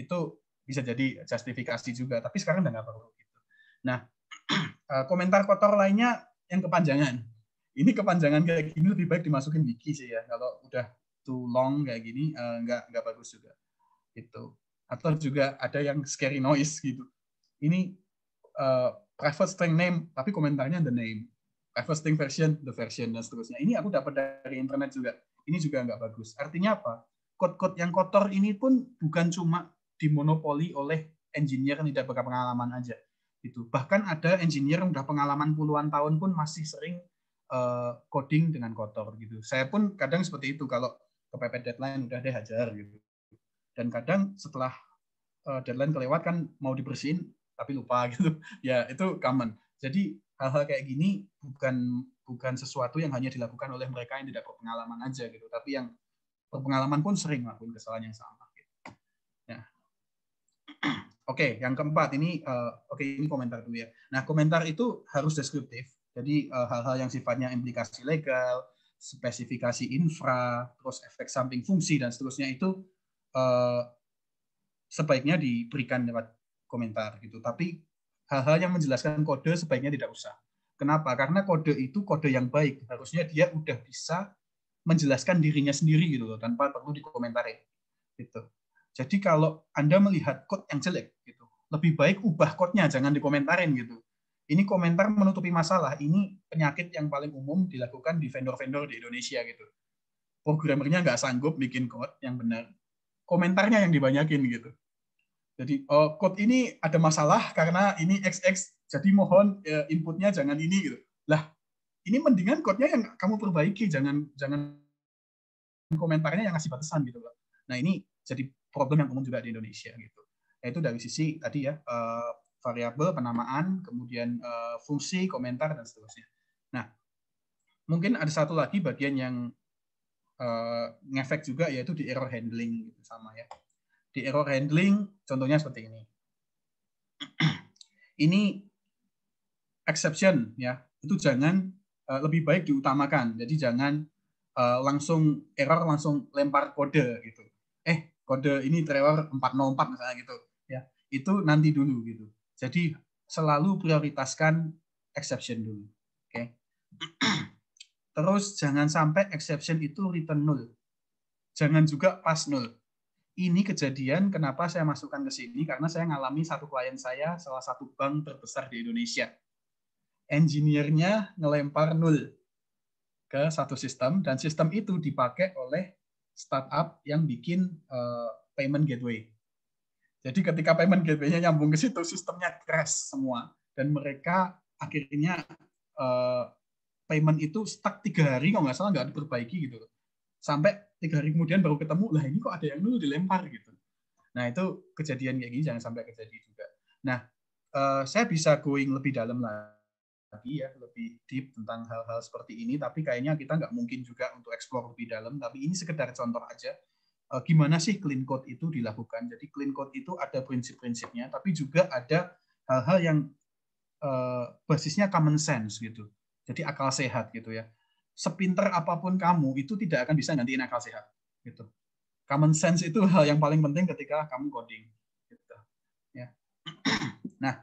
itu bisa jadi justifikasi juga tapi sekarang udah nggak perlu gitu nah *clears throat* eh, komentar kotor lainnya yang kepanjangan ini kepanjangan kayak gini lebih baik dimasukin wiki sih ya kalau udah too long kayak gini eh, nggak nggak bagus juga gitu atau juga ada yang scary noise gitu ini uh, private string name tapi komentarnya the name private string version the version dan seterusnya ini aku dapat dari internet juga ini juga nggak bagus artinya apa code-code yang kotor ini pun bukan cuma dimonopoli oleh engineer yang tidak berpengalaman aja gitu bahkan ada engineer yang udah pengalaman puluhan tahun pun masih sering uh, coding dengan kotor gitu saya pun kadang seperti itu kalau kepepet deadline udah deh hajar gitu dan kadang setelah eh, deadline kelewat kan mau dibersihin tapi lupa *laughs* gitu ya itu common jadi hal-hal kayak gini bukan bukan sesuatu yang hanya dilakukan oleh mereka yang tidak berpengalaman aja gitu tapi yang berpengalaman pun sering melakukan kesalahan yang sama gitu. ya *clears throat* oke okay, yang keempat ini uh, oke okay, ini komentar dulu ya nah komentar itu harus deskriptif jadi eh, hal-hal uh, yang sifatnya implikasi legal spesifikasi infra terus efek samping fungsi dan seterusnya itu uh, sebaiknya diberikan lewat komentar gitu. Tapi hal-hal yang menjelaskan kode sebaiknya tidak usah. Kenapa? Karena kode itu kode yang baik. Harusnya dia udah bisa menjelaskan dirinya sendiri gitu loh tanpa perlu dikomentari gitu. Jadi kalau Anda melihat code yang jelek gitu, lebih baik ubah code jangan dikomentarin gitu. Ini komentar menutupi masalah. Ini penyakit yang paling umum dilakukan di vendor-vendor di Indonesia gitu. Programmernya nggak sanggup bikin code yang benar. Komentarnya yang dibanyakin gitu. Jadi uh, oh, code ini ada masalah karena ini XX, jadi mohon eh, inputnya jangan ini gitu. Lah, ini mendingan code-nya yang kamu perbaiki, jangan jangan komentarnya yang ngasih batasan gitu loh. Nah, ini jadi problem yang umum juga di Indonesia gitu. Yaitu nah, dari sisi tadi ya uh, variabel penamaan, kemudian uh, fungsi, komentar dan seterusnya. Nah, mungkin ada satu lagi bagian yang uh, ngefek juga yaitu di error handling gitu sama ya di error handling, contohnya seperti ini. *clears throat* ini exception ya, itu jangan eh, lebih baik diutamakan. Jadi jangan eh, langsung error langsung lempar kode gitu. Eh kode ini error 404 misalnya gitu ya. Itu nanti dulu gitu. Jadi selalu prioritaskan exception dulu. Oke. Okay. *clears throat* Terus jangan sampai exception itu return null. Jangan juga pas null ini kejadian kenapa saya masukkan ke sini karena saya ngalami satu klien saya salah satu bank terbesar di Indonesia. Engineer-nya ngelempar nul ke satu sistem dan sistem itu dipakai oleh startup yang bikin eh, payment gateway. Jadi ketika payment gateway-nya nyambung ke situ sistemnya crash semua dan mereka akhirnya eh, payment itu stuck tiga hari kalau nggak salah nggak diperbaiki gitu sampai tiga hari kemudian baru ketemu lah ini kok ada yang dulu dilempar gitu nah itu kejadian kayak gini jangan sampai kejadian juga nah uh, saya bisa going lebih dalam lagi ya lebih deep tentang hal-hal seperti ini tapi kayaknya kita nggak mungkin juga untuk explore lebih dalam tapi ini sekedar contoh aja uh, gimana sih clean code itu dilakukan jadi clean code itu ada prinsip-prinsipnya tapi juga ada hal-hal yang uh, basisnya common sense gitu jadi akal sehat gitu ya sepinter apapun kamu itu tidak akan bisa gantiin akal sehat gitu common sense itu *laughs* hal yang paling penting ketika kamu coding gitu ya *clears throat* nah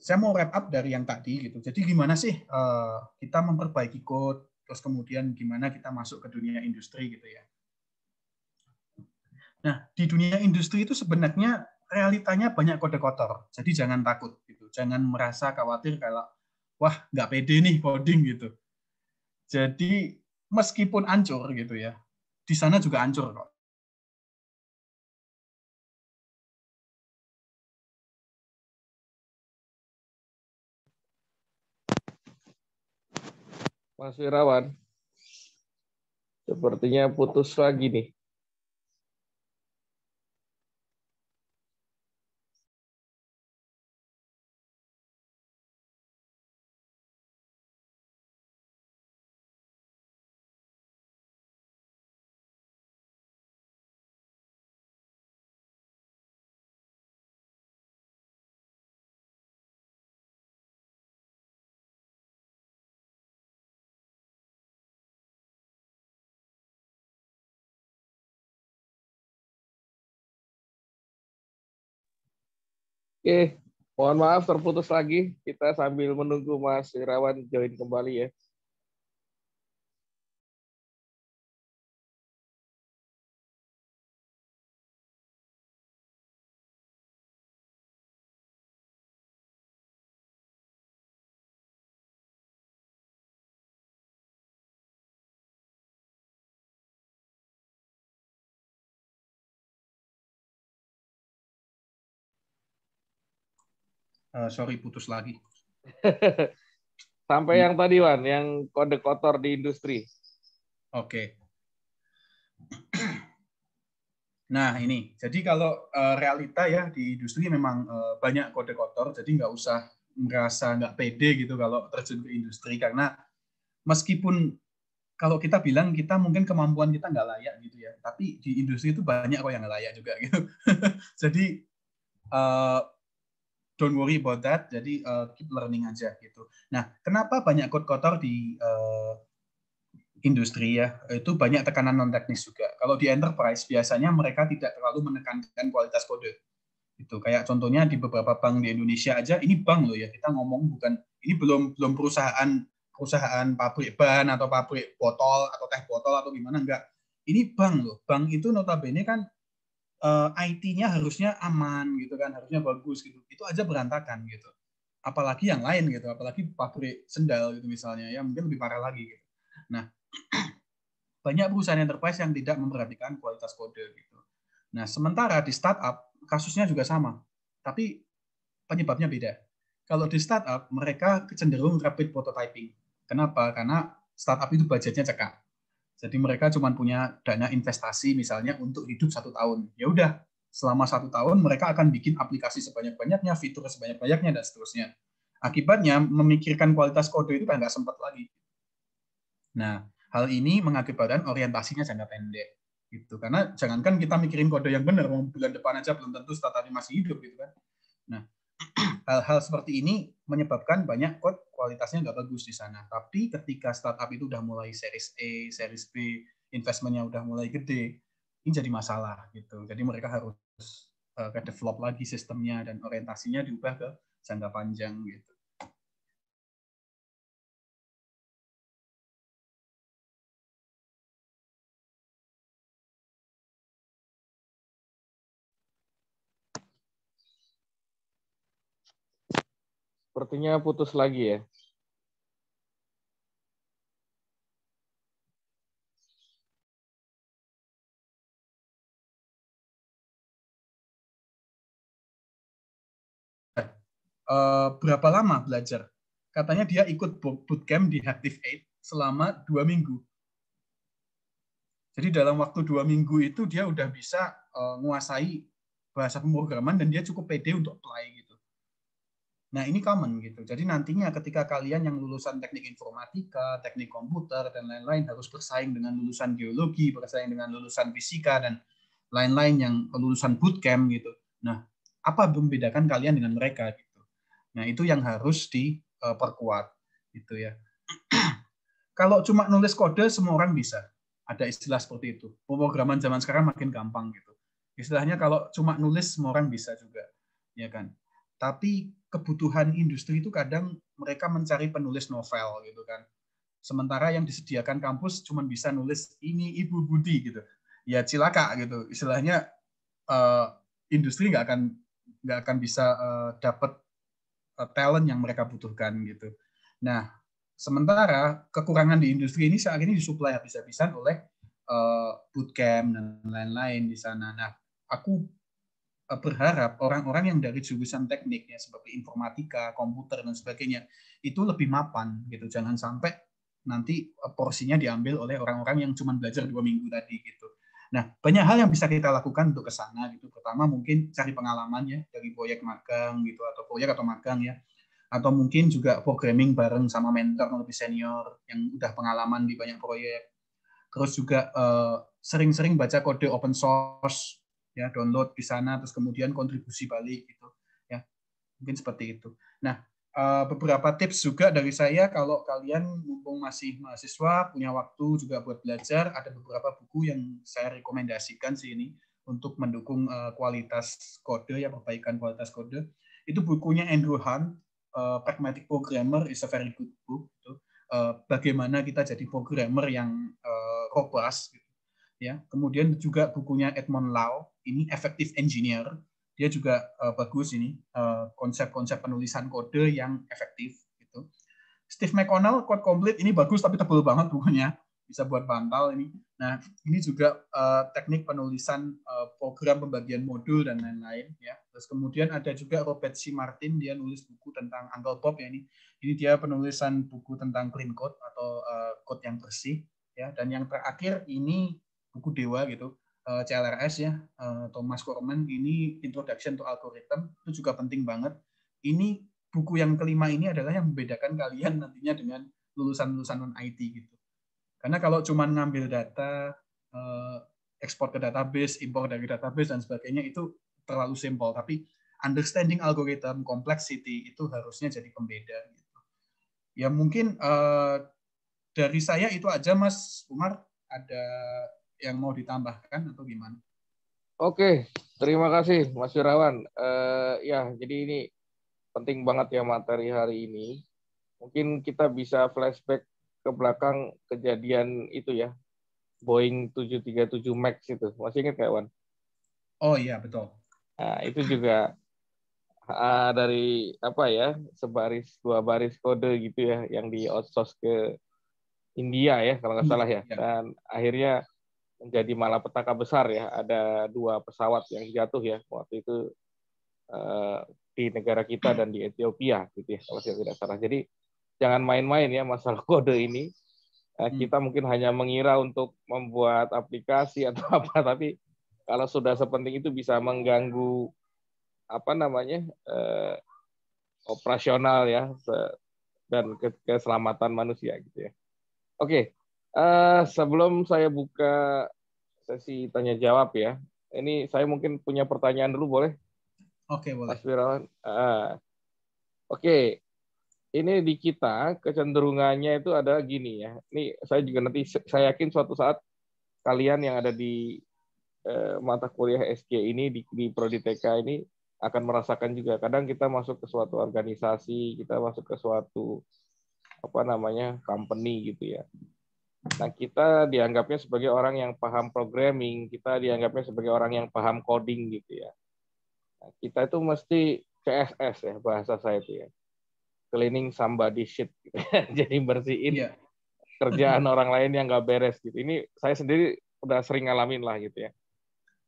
saya mau wrap up dari yang tadi gitu jadi gimana sih uh, kita memperbaiki code terus kemudian gimana kita masuk ke dunia industri gitu ya nah di dunia industri itu sebenarnya realitanya banyak kode kotor jadi jangan takut gitu jangan merasa khawatir kalau wah nggak pede nih coding gitu jadi meskipun ancur gitu ya, di sana juga ancur kok. Mas Wirawan, sepertinya putus lagi nih. Oke, mohon maaf terputus lagi. Kita sambil menunggu Mas Irawan join kembali ya. Eh, sorry, putus lagi. *laughs* Sampai hmm. yang tadi, Wan, yang kode kotor di industri. Oke. Okay. *clears throat* Nah ini, jadi kalau eh, realita ya di industri memang eh, banyak kode kotor, jadi nggak usah merasa nggak pede gitu kalau terjun ke industri karena meskipun kalau kita bilang kita mungkin kemampuan kita nggak layak gitu ya, tapi di industri itu banyak kok yang nggak layak juga gitu. *laughs* jadi uh, don't worry about that. Jadi uh, keep learning aja gitu. Nah, kenapa banyak kode kotor di uh, industri ya? Itu banyak tekanan non teknis juga. Kalau di enterprise biasanya mereka tidak terlalu menekankan kualitas kode. Itu kayak contohnya di beberapa bank di Indonesia aja. Ini bank loh ya. Kita ngomong bukan ini belum belum perusahaan perusahaan pabrik ban atau pabrik botol atau teh botol atau gimana enggak. Ini bank loh. Bank itu notabene kan uh, eh, IT-nya harusnya aman gitu kan, harusnya bagus gitu. Itu aja berantakan gitu. Apalagi yang lain gitu, apalagi pabrik sendal gitu misalnya ya, mungkin lebih parah lagi gitu. Nah, *clears throat* banyak perusahaan enterprise yang tidak memperhatikan kualitas kode gitu. Nah, sementara di startup kasusnya juga sama, tapi penyebabnya beda. Kalau di startup mereka cenderung rapid prototyping. Kenapa? Karena startup itu budgetnya cekak jadi mereka cuma punya dana investasi misalnya untuk hidup satu tahun. Ya udah, selama satu tahun mereka akan bikin aplikasi sebanyak-banyaknya, fitur sebanyak-banyaknya, dan seterusnya. Akibatnya memikirkan kualitas kode itu kan nggak sempat lagi. Nah, hal ini mengakibatkan orientasinya jangka pendek. gitu Karena jangankan kita mikirin kode yang benar, mau bulan depan aja belum tentu startup masih hidup. gitu kan. Nah, hal-hal seperti ini menyebabkan banyak code kualitasnya nggak bagus di sana. Tapi ketika startup itu udah mulai series A, series B, investmentnya udah mulai gede, ini jadi masalah gitu. Jadi mereka harus uh, eh, develop lagi sistemnya dan orientasinya diubah ke jangka panjang gitu. Sepertinya putus lagi ya. Uh, berapa lama belajar? Katanya dia ikut bootcamp di Active Aid selama dua minggu. Jadi dalam waktu dua minggu itu dia udah bisa uh, bahasa pemrograman dan dia cukup pede untuk apply gitu. Nah, ini common gitu. Jadi nantinya ketika kalian yang lulusan teknik informatika, teknik komputer dan lain-lain harus bersaing dengan lulusan geologi, bersaing dengan lulusan fisika dan lain-lain yang lulusan bootcamp gitu. Nah, apa membedakan kalian dengan mereka gitu. Nah, itu yang harus diperkuat eh, gitu ya. *clears throat* Kalau cuma nulis kode semua orang bisa. Ada istilah seperti itu. Pemrograman zaman sekarang makin gampang gitu. Istilahnya kalau cuma nulis semua orang bisa juga, ya kan? tapi kebutuhan industri itu kadang mereka mencari penulis novel gitu kan. Sementara yang disediakan kampus cuma bisa nulis ini Ibu Budi gitu. Ya cilaka gitu. Istilahnya uh, industri nggak akan nggak akan bisa uh, eh, dapat uh, eh, talent yang mereka butuhkan gitu. Nah, sementara kekurangan di industri ini saat ini disuplai habis-habisan oleh uh, bootcamp dan lain-lain di sana. Nah, aku Eh, berharap orang-orang yang dari jurusan teknik ya seperti informatika, komputer dan sebagainya itu lebih mapan gitu. Jangan sampai nanti eh, porsinya diambil oleh orang-orang yang cuma belajar dua minggu tadi gitu. Nah banyak hal yang bisa kita lakukan untuk ke sana gitu. Pertama mungkin cari pengalaman ya dari proyek magang gitu atau proyek atau magang ya. Atau mungkin juga programming bareng sama mentor yang lebih senior yang udah pengalaman di banyak proyek. Terus juga eh, sering-sering baca kode open source ya download di sana terus kemudian kontribusi balik gitu ya mungkin seperti itu nah eh, beberapa tips juga dari saya kalau kalian mumpung masih mahasiswa punya waktu juga buat belajar ada beberapa buku yang saya rekomendasikan sih ini untuk mendukung eh, kualitas kode ya perbaikan kualitas kode itu bukunya Andrew Hunt eh, Pragmatic Programmer is a very good book itu bagaimana kita jadi programmer yang robust gitu. ya kemudian juga bukunya Edmond Lau ini efektif engineer dia juga uh, bagus ini eh, konsep-konsep uh, penulisan kode yang efektif itu. Steve McConnell code complete ini bagus tapi tebal banget bukunya bisa buat bantal ini. Nah ini juga uh, teknik penulisan uh, program pembagian modul dan lain-lain ya. Terus kemudian ada juga Robert C. Martin dia nulis buku tentang Uncle Bob ya ini. Ini dia penulisan buku tentang clean code atau uh, code yang bersih ya. Dan yang terakhir ini buku dewa gitu uh, eh, CLRS ya, eh, Thomas Korman ini Introduction to Algorithm itu juga penting banget. Ini buku yang kelima ini adalah yang membedakan kalian nantinya dengan lulusan-lulusan non IT gitu. Karena kalau cuma ngambil data, eh, ekspor ke database, impor dari database dan sebagainya itu terlalu simpel. Tapi understanding algorithm complexity itu harusnya jadi pembeda gitu. Ya mungkin dari saya itu aja Mas Umar ada yang mau ditambahkan atau gimana? Oke, terima kasih Mas Yurawan. Uh, eh, ya, jadi ini penting banget ya materi hari ini. Mungkin kita bisa flashback ke belakang kejadian itu ya. Boeing 737 Max itu. Masih ingat nggak, Wan? Oh iya, betul. Nah, itu juga uh, dari apa ya sebaris dua baris kode gitu ya yang di outsource ke India ya kalau nggak hmm, salah ya iya. dan akhirnya menjadi malapetaka besar ya. Ada dua pesawat yang jatuh ya waktu itu eh, di negara kita dan di Ethiopia gitu ya kalau saya tidak salah. Jadi jangan main-main ya masalah *laughs* kode ini. Eh, hmm. kita mungkin hanya mengira untuk membuat aplikasi atau *laughs* apa, tapi kalau sudah sepenting itu bisa mengganggu apa namanya eh, operasional ya dan keselamatan manusia gitu ya. Oke, Uh, sebelum saya buka sesi tanya jawab ya, ini saya mungkin punya pertanyaan dulu boleh? Oke okay, boleh. Mas Uh, Oke, okay. ini di kita kecenderungannya itu ada gini ya. Ini saya juga nanti saya yakin suatu saat kalian yang ada di uh, mata kuliah SG ini di, di prodi TK ini akan merasakan juga. Kadang kita masuk ke suatu organisasi, kita masuk ke suatu apa namanya company gitu ya Nah, kita dianggapnya sebagai orang yang paham programming, kita dianggapnya sebagai orang yang paham coding gitu ya. Nah, kita itu mesti CSS ya bahasa saya itu ya. Cleaning somebody shit gitu. Ya, *laughs* jadi bersihin yeah. kerjaan orang lain yang nggak beres gitu. Ini saya sendiri udah sering ngalamin lah gitu ya.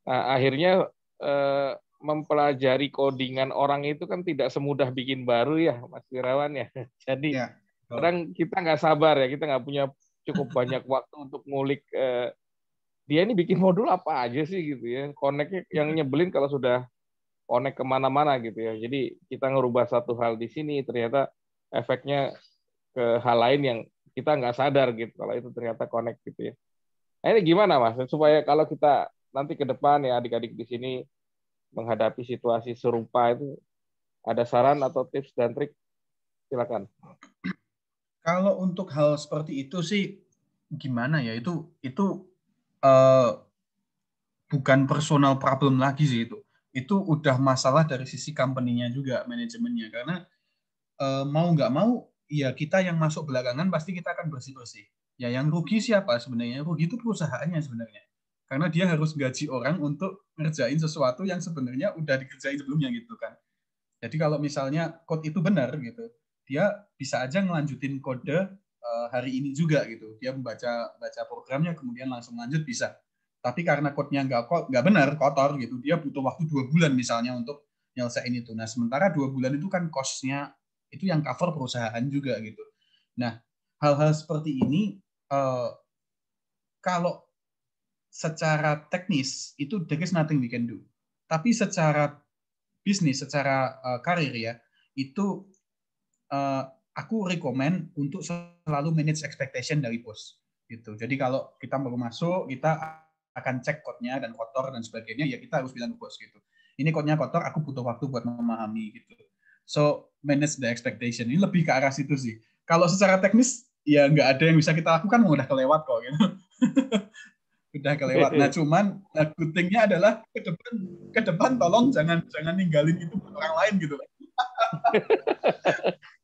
Nah, akhirnya eh, mempelajari codingan orang itu kan tidak semudah bikin baru ya Mas Wirawan ya. *laughs* Jadi yeah. Iya, kadang kita nggak sabar ya, kita nggak punya cukup banyak waktu untuk ngulik eh, dia ini bikin modul apa aja sih gitu ya. Koneknya yang nyebelin kalau sudah konek kemana-mana gitu ya. Jadi kita ngerubah satu hal di sini ternyata efeknya ke hal lain yang kita nggak sadar gitu kalau itu ternyata connect gitu ya. Nah, ini gimana mas supaya kalau kita nanti ke depan ya adik-adik di sini menghadapi situasi serupa itu ada saran atau tips dan trik silakan. Kalau untuk hal seperti itu sih gimana ya itu itu uh, bukan personal problem lagi sih itu itu udah masalah dari sisi company-nya juga manajemennya karena uh, mau nggak mau ya kita yang masuk belakangan pasti kita akan bersih bersih ya yang rugi siapa sebenarnya rugi itu perusahaannya sebenarnya karena dia harus gaji orang untuk ngerjain sesuatu yang sebenarnya udah dikerjain sebelumnya gitu kan jadi kalau misalnya code itu benar gitu dia bisa aja ngelanjutin kode uh, hari ini juga gitu. Dia membaca baca programnya kemudian langsung lanjut bisa. Tapi karena kodenya nggak nggak benar kotor gitu, dia butuh waktu dua bulan misalnya untuk nyelesain itu. Nah sementara dua bulan itu kan costnya itu yang cover perusahaan juga gitu. Nah hal-hal seperti ini uh, kalau secara teknis itu there is nothing we can do. Tapi secara bisnis, secara uh, karir ya, itu Eh, aku rekomend untuk selalu manage expectation dari bos gitu. Jadi kalau kita baru masuk, kita akan cek kodenya dan kotor dan sebagainya, ya kita harus bilang ke bos gitu. Ini kodenya kotor, aku butuh waktu buat memahami gitu. So manage the expectation ini lebih ke arah situ sih. Kalau secara teknis ya nggak ada yang bisa kita lakukan, udah kelewat kok gitu. *laughs* udah kelewat. Nah cuman nah, good thing adalah ke depan ke depan tolong jangan jangan ninggalin itu buat orang lain gitu. *laughs*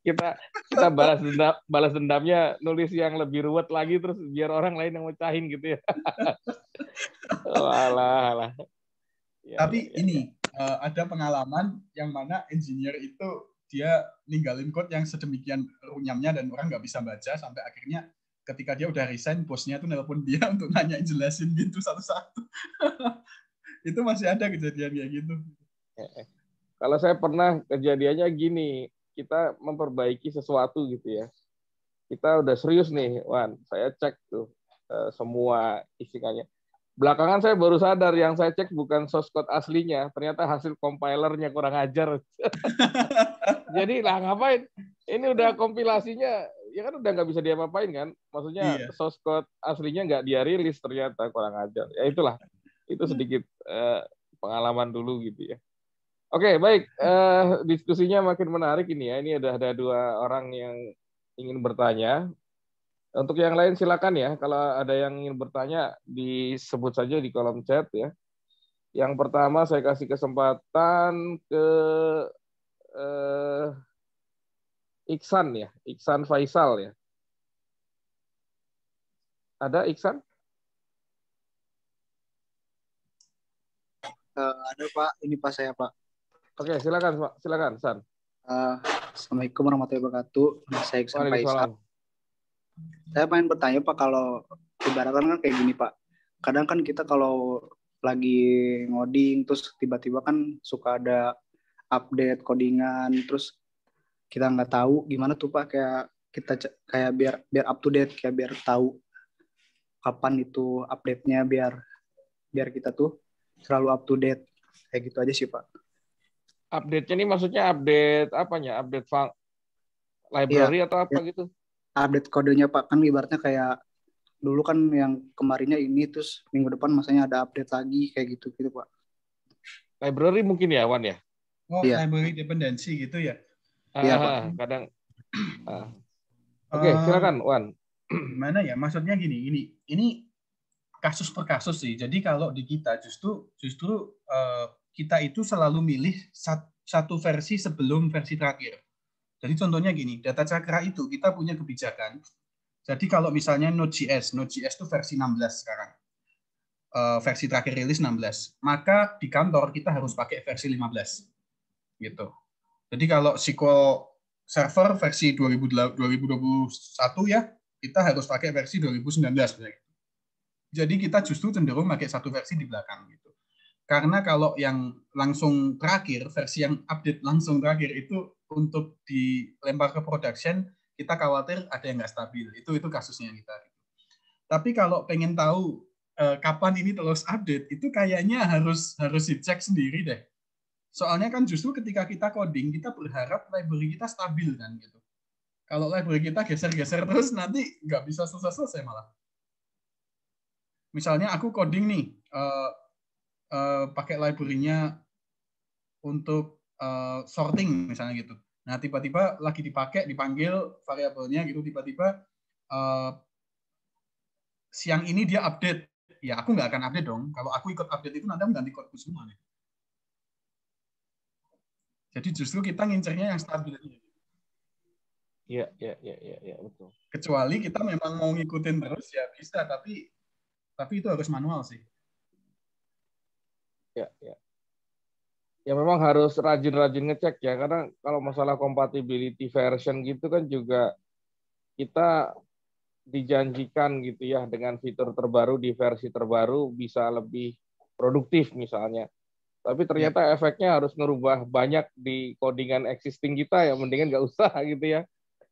kita kita balas dendam balas dendamnya nulis yang lebih ruwet lagi terus biar orang lain yang mecahin gitu ya walah *laughs* oh, walah ya, tapi ya, ya. ini uh, ada pengalaman yang mana engineer itu dia ninggalin code yang sedemikian runyamnya dan orang nggak bisa baca sampai akhirnya ketika dia udah resign bosnya tuh nelpon dia *laughs* untuk nanya jelasin gitu satu-satu *laughs* itu masih ada kejadian kayak gitu eh, eh. kalau saya pernah kejadiannya gini kita memperbaiki sesuatu gitu ya. Kita udah serius nih, Wan. Saya cek tuh eh, semua isinya Belakangan saya baru sadar yang saya cek bukan source code aslinya, ternyata hasil compilernya kurang ajar. *laughs* Jadi lah ngapain? Ini udah kompilasinya ya kan udah nggak bisa diapa-apain kan? Maksudnya iya. source code aslinya nggak dia rilis ternyata kurang ajar. Ya itulah. Itu hmm. sedikit eh, pengalaman dulu gitu ya. Oke, okay, baik. Uh, diskusinya makin menarik ini ya. Ini ada ada dua orang yang ingin bertanya. Untuk yang lain silakan ya. Kalau ada yang ingin bertanya disebut saja di kolom chat ya. Yang pertama saya kasih kesempatan ke uh, Iksan ya, Iksan Faisal ya. Ada Iksan? Uh, ada Pak, ini Pak saya Pak. Oke, silakan Pak. Silakan, San. Uh, Assalamualaikum warahmatullahi wabarakatuh. Saya Iksan Faisal. Saya pengen bertanya Pak, kalau ibaratkan kan kayak gini Pak. Kadang kan kita kalau lagi ngoding, terus tiba-tiba kan suka ada update codingan, terus kita nggak tahu gimana tuh Pak kayak kita kayak biar biar up to date, kayak biar tahu kapan itu update-nya biar biar kita tuh selalu up to date. Kayak gitu aja sih Pak update-nya ini maksudnya update apa apanya? Update file library ya, atau apa ya. gitu? Update kodenya Pak kan ibaratnya kayak dulu kan yang kemarinnya ini terus minggu depan masanya ada update lagi kayak gitu gitu Pak. Library mungkin ya Wan ya? Oh, ya. library dependensi gitu ya. Iya, ah, Pak. Kadang ah. Oke, okay, eh, silakan Wan. Mana ya? Maksudnya gini, ini ini kasus per kasus sih. Jadi kalau di kita justru justru uh, kita itu selalu milih satu versi sebelum versi terakhir. Jadi contohnya gini, data cakra itu kita punya kebijakan. Jadi kalau misalnya Node.js, Node.js itu versi 16 sekarang. Eh, versi terakhir rilis 16. Maka di kantor kita harus pakai versi 15. Gitu. Jadi kalau SQL Server versi 2021 ya, kita harus pakai versi 2019. Jadi kita justru cenderung pakai satu versi di belakang. Gitu karena kalau yang langsung terakhir versi yang update langsung terakhir itu untuk dilempar ke production kita khawatir ada yang nggak stabil itu itu kasusnya kita tapi kalau pengen tahu uh, kapan ini terus update itu kayaknya harus harus dicek sendiri deh soalnya kan justru ketika kita coding kita berharap library kita stabil kan gitu kalau library kita geser-geser terus nanti nggak bisa selesai-selesai malah misalnya aku coding nih eh, Eh, pakai library-nya untuk uh, sorting misalnya gitu. Nah, tiba-tiba lagi dipakai, dipanggil variabelnya gitu, tiba-tiba uh, siang ini dia update. Ya, aku nggak akan update dong. Kalau aku ikut update itu nanti mengganti codeku semua. Nih. Jadi justru kita ngincernya yang stabil. Iya, iya, iya, iya, ya, betul. Kecuali kita memang mau ngikutin terus ya bisa, tapi tapi itu harus manual sih ya ya ya memang harus rajin-rajin ngecek ya karena kalau masalah compatibility version gitu kan juga kita dijanjikan gitu ya dengan fitur terbaru di versi terbaru bisa lebih produktif misalnya tapi ternyata ya. efeknya harus merubah banyak di codingan existing kita ya mendingan nggak usah *laughs* gitu ya,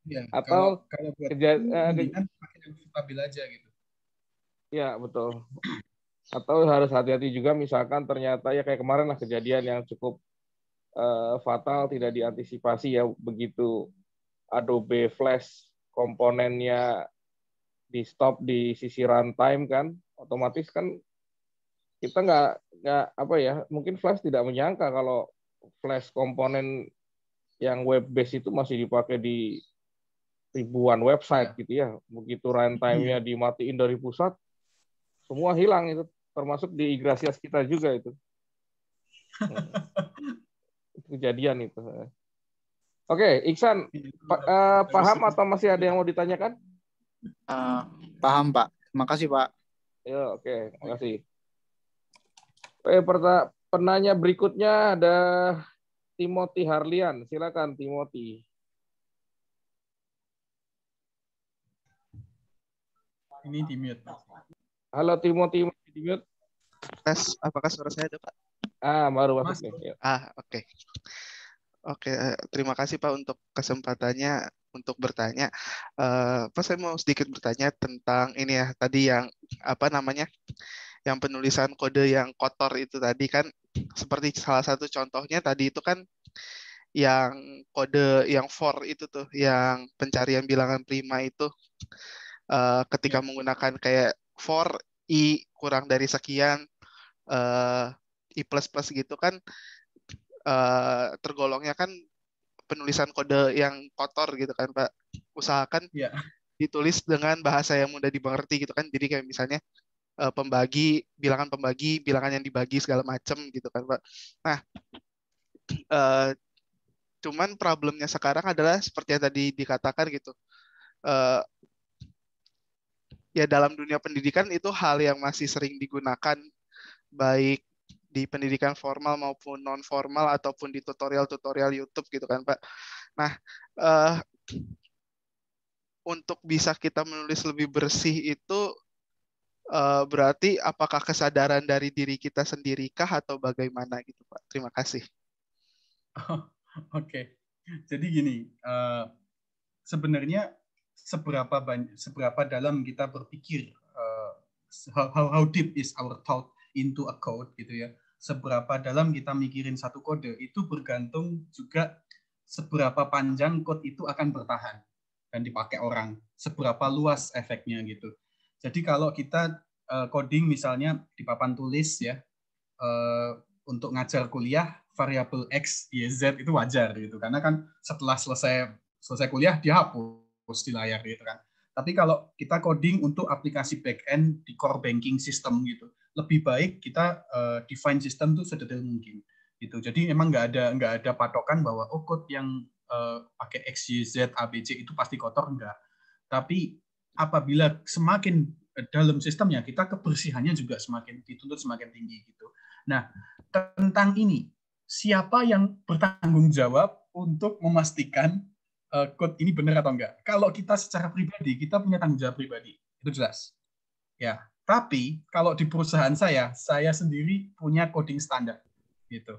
ya atau kalau, kalau kerja eh, stabil aja gitu ya betul atau harus hati-hati juga misalkan ternyata ya kayak kemarin lah kejadian yang cukup uh, fatal tidak diantisipasi ya begitu Adobe Flash komponennya di stop di sisi runtime kan otomatis kan kita nggak nggak apa ya mungkin Flash tidak menyangka kalau Flash komponen yang web based itu masih dipakai di ribuan website gitu ya begitu runtime-nya iya. dimatiin dari pusat semua hilang itu termasuk di Igrasias kita juga itu. *laughs* Kejadian itu. Oke, Iksan, pa uh, paham atau masih ada yang mau ditanyakan? Uh, paham, Pak. Makasih, Pak. Ya, oke, okay. makasih. Oke, eh, penanya berikutnya ada Timothy Harlian. Silakan, Timothy. Ini di Halo Timothy. Dengar? Tes, apakah suara saya ada, Pak? Ah, baru masuk. Ah, oke. Okay. Oke, okay, eh, terima kasih Pak untuk kesempatannya untuk bertanya. Uh, Pak, saya mau sedikit bertanya tentang ini ya, tadi yang apa namanya? Yang penulisan kode yang kotor itu tadi kan seperti salah satu contohnya tadi itu kan yang kode yang for itu tuh, yang pencarian bilangan prima itu uh, ketika ya. menggunakan kayak for i kurang dari sekian uh, i plus plus gitu kan uh, tergolongnya kan penulisan kode yang kotor gitu kan pak usahakan yeah. ditulis dengan bahasa yang mudah dimengerti gitu kan jadi kayak misalnya uh, pembagi bilangan pembagi bilangan yang dibagi segala macam gitu kan pak nah uh, cuman problemnya sekarang adalah seperti yang tadi dikatakan gitu uh, ya dalam dunia pendidikan itu hal yang masih sering digunakan baik di pendidikan formal maupun non formal ataupun di tutorial-tutorial YouTube gitu kan Pak. Nah, uh, untuk bisa kita menulis lebih bersih itu uh, berarti apakah kesadaran dari diri kita sendirikah atau bagaimana gitu Pak? Terima kasih. Oh, Oke, okay. jadi gini, uh, sebenarnya seberapa banyak, seberapa dalam kita berpikir uh, how, how deep is our thought into a code gitu ya seberapa dalam kita mikirin satu kode itu bergantung juga seberapa panjang code itu akan bertahan dan dipakai orang seberapa luas efeknya gitu jadi kalau kita uh, coding misalnya di papan tulis ya uh, untuk ngajar kuliah variabel x y z itu wajar gitu karena kan setelah selesai selesai kuliah dihapus di layar gitu kan. Tapi kalau kita coding untuk aplikasi back end di core banking system gitu, lebih baik kita uh, define sistem itu sedetail mungkin gitu. Jadi emang nggak ada nggak ada patokan bahwa oh code yang uh, pakai X, Y, Z, A, itu pasti kotor enggak. Tapi apabila semakin dalam sistemnya kita kebersihannya juga semakin dituntut semakin tinggi gitu. Nah, tentang ini siapa yang bertanggung jawab untuk memastikan uh, quote ini benar atau enggak. Kalau kita secara pribadi, kita punya tanggung jawab pribadi. Itu jelas. Ya, tapi kalau di perusahaan saya, saya sendiri punya coding standar gitu.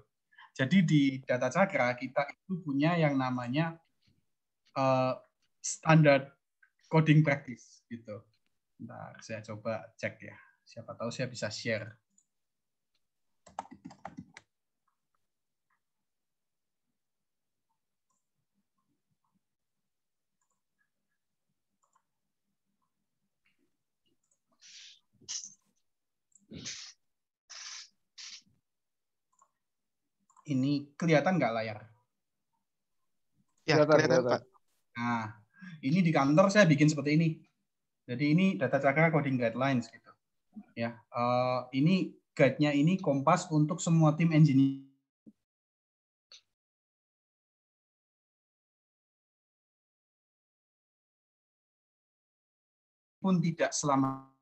Jadi di data cakra kita itu punya yang namanya uh, standar coding practice gitu. Ntar saya coba cek ya. Siapa tahu saya bisa share. Ini kelihatan nggak layar? Ya, kelihatan, kelihatan, kelihatan. Pak. Nah, ini di kantor saya bikin seperti ini. Jadi ini data cakra coding guidelines gitu. Ya, uh, ini guide-nya ini kompas untuk semua tim engineer. pun tidak selama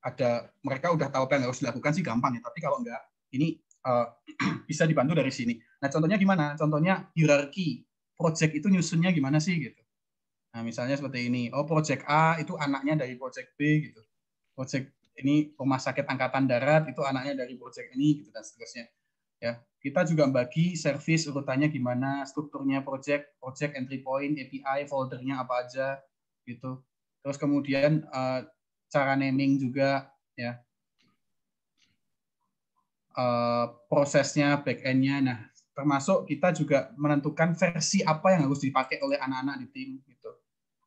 ada mereka udah tahu apa yang harus dilakukan sih gampang ya. Tapi kalau enggak, ini uh, *clears throat* bisa dibantu dari sini. Nah, contohnya gimana? Contohnya hierarki project itu nyusunnya gimana sih gitu. Nah, misalnya seperti ini. Oh, project A itu anaknya dari project B gitu. Project ini rumah sakit angkatan darat itu anaknya dari project ini gitu dan seterusnya. Ya, kita juga bagi service urutannya gimana, strukturnya project, project entry point, API, foldernya apa aja gitu. Terus kemudian uh, cara naming juga ya eh, prosesnya back endnya nah termasuk kita juga menentukan versi apa yang harus dipakai oleh anak-anak di tim gitu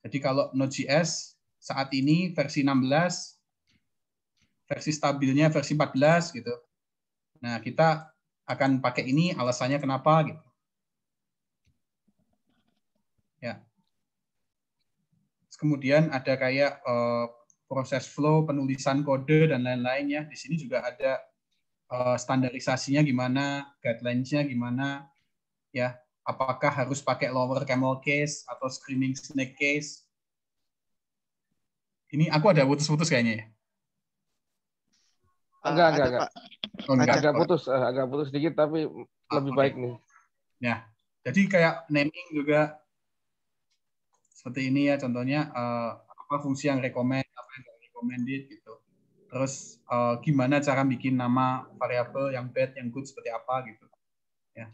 jadi kalau Node.js saat ini versi 16 versi stabilnya versi 14 gitu nah kita akan pakai ini alasannya kenapa gitu ya kemudian ada kayak uh, proses flow, penulisan kode dan lain-lain ya. Di sini juga ada uh, standarisasinya gimana, guidelines-nya gimana ya. Apakah harus pakai lower camel case atau screaming snake case? Ini aku ada putus-putus kayaknya ya. Eh, enggak, enggak, enggak. Oh, enggak. Agak putus, eh, agak putus sedikit tapi ah, lebih okay. baik nih. Ya. Jadi kayak naming juga seperti ini ya contohnya uh, apa fungsi yang rekomend recommended gitu terus uh, gimana cara bikin nama variabel yang bad yang good seperti apa gitu ya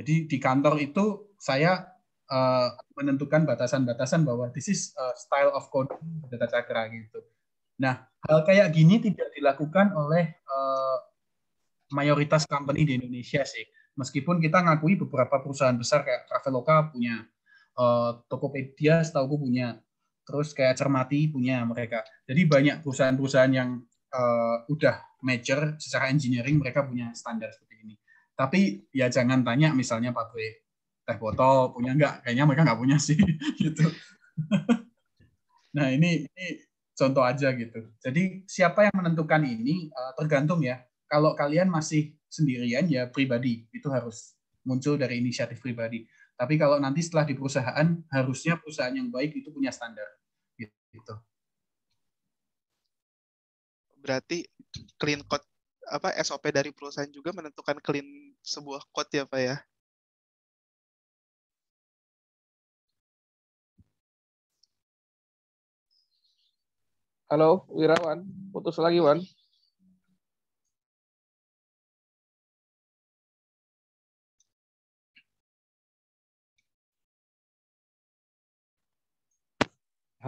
jadi di kantor itu saya uh, menentukan batasan-batasan bahwa this is a eh, style of code data cakra gitu nah hal kayak gini tidak dilakukan oleh uh, mayoritas company di Indonesia sih meskipun kita ngakui beberapa perusahaan besar kayak Traveloka punya uh, Tokopedia setahu gue punya terus kayak cermati punya mereka. Jadi banyak perusahaan-perusahaan yang uh, udah major secara engineering mereka punya standar seperti ini. Tapi ya jangan tanya misalnya pabrik teh botol punya nggak? Kayaknya mereka nggak punya sih *laughs* gitu. *laughs* nah ini, ini contoh aja gitu. Jadi siapa yang menentukan ini uh, tergantung ya. Kalau kalian masih sendirian ya pribadi itu harus muncul dari inisiatif pribadi. Tapi kalau nanti setelah di perusahaan, harusnya perusahaan yang baik itu punya standar. Gitu. Berarti clean code apa SOP dari perusahaan juga menentukan clean sebuah code ya Pak ya? Halo, Wirawan. Putus lagi, Wan.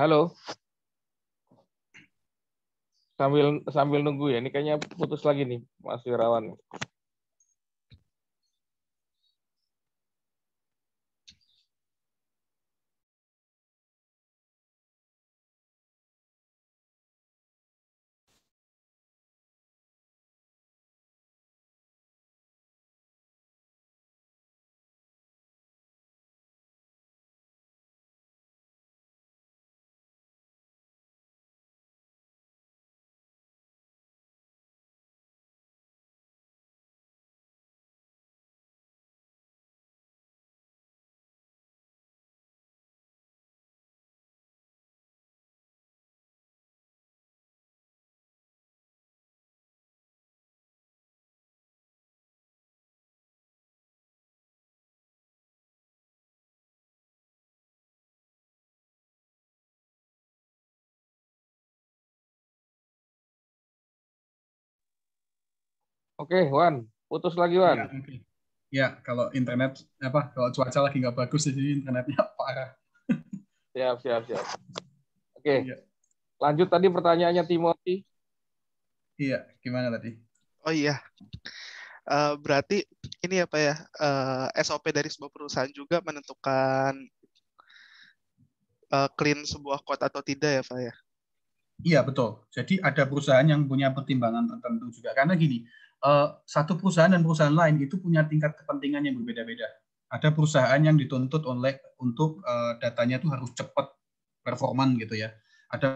Halo. Sambil sambil nunggu ya, ini kayaknya putus lagi nih Mas Wirawan. Oke, okay, Wan. Putus lagi, Wan. Ya, okay. ya kalau internet, apa, kalau cuaca lagi nggak bagus, jadi internetnya *laughs* parah. siap, siap, siap. Oke. Okay. Ya. Lanjut tadi pertanyaannya Timothy. Iya, gimana tadi? Oh iya. Uh, berarti ini apa ya, uh, ya, eh, SOP dari sebuah perusahaan juga menentukan uh, clean sebuah kuota atau tidak ya, Pak ya? Iya betul. Jadi ada perusahaan yang punya pertimbangan tertentu juga karena gini, uh, satu perusahaan dan perusahaan lain itu punya tingkat kepentingan yang berbeda-beda. Ada perusahaan yang dituntut oleh untuk uh, datanya itu harus cepat performan gitu ya. Ada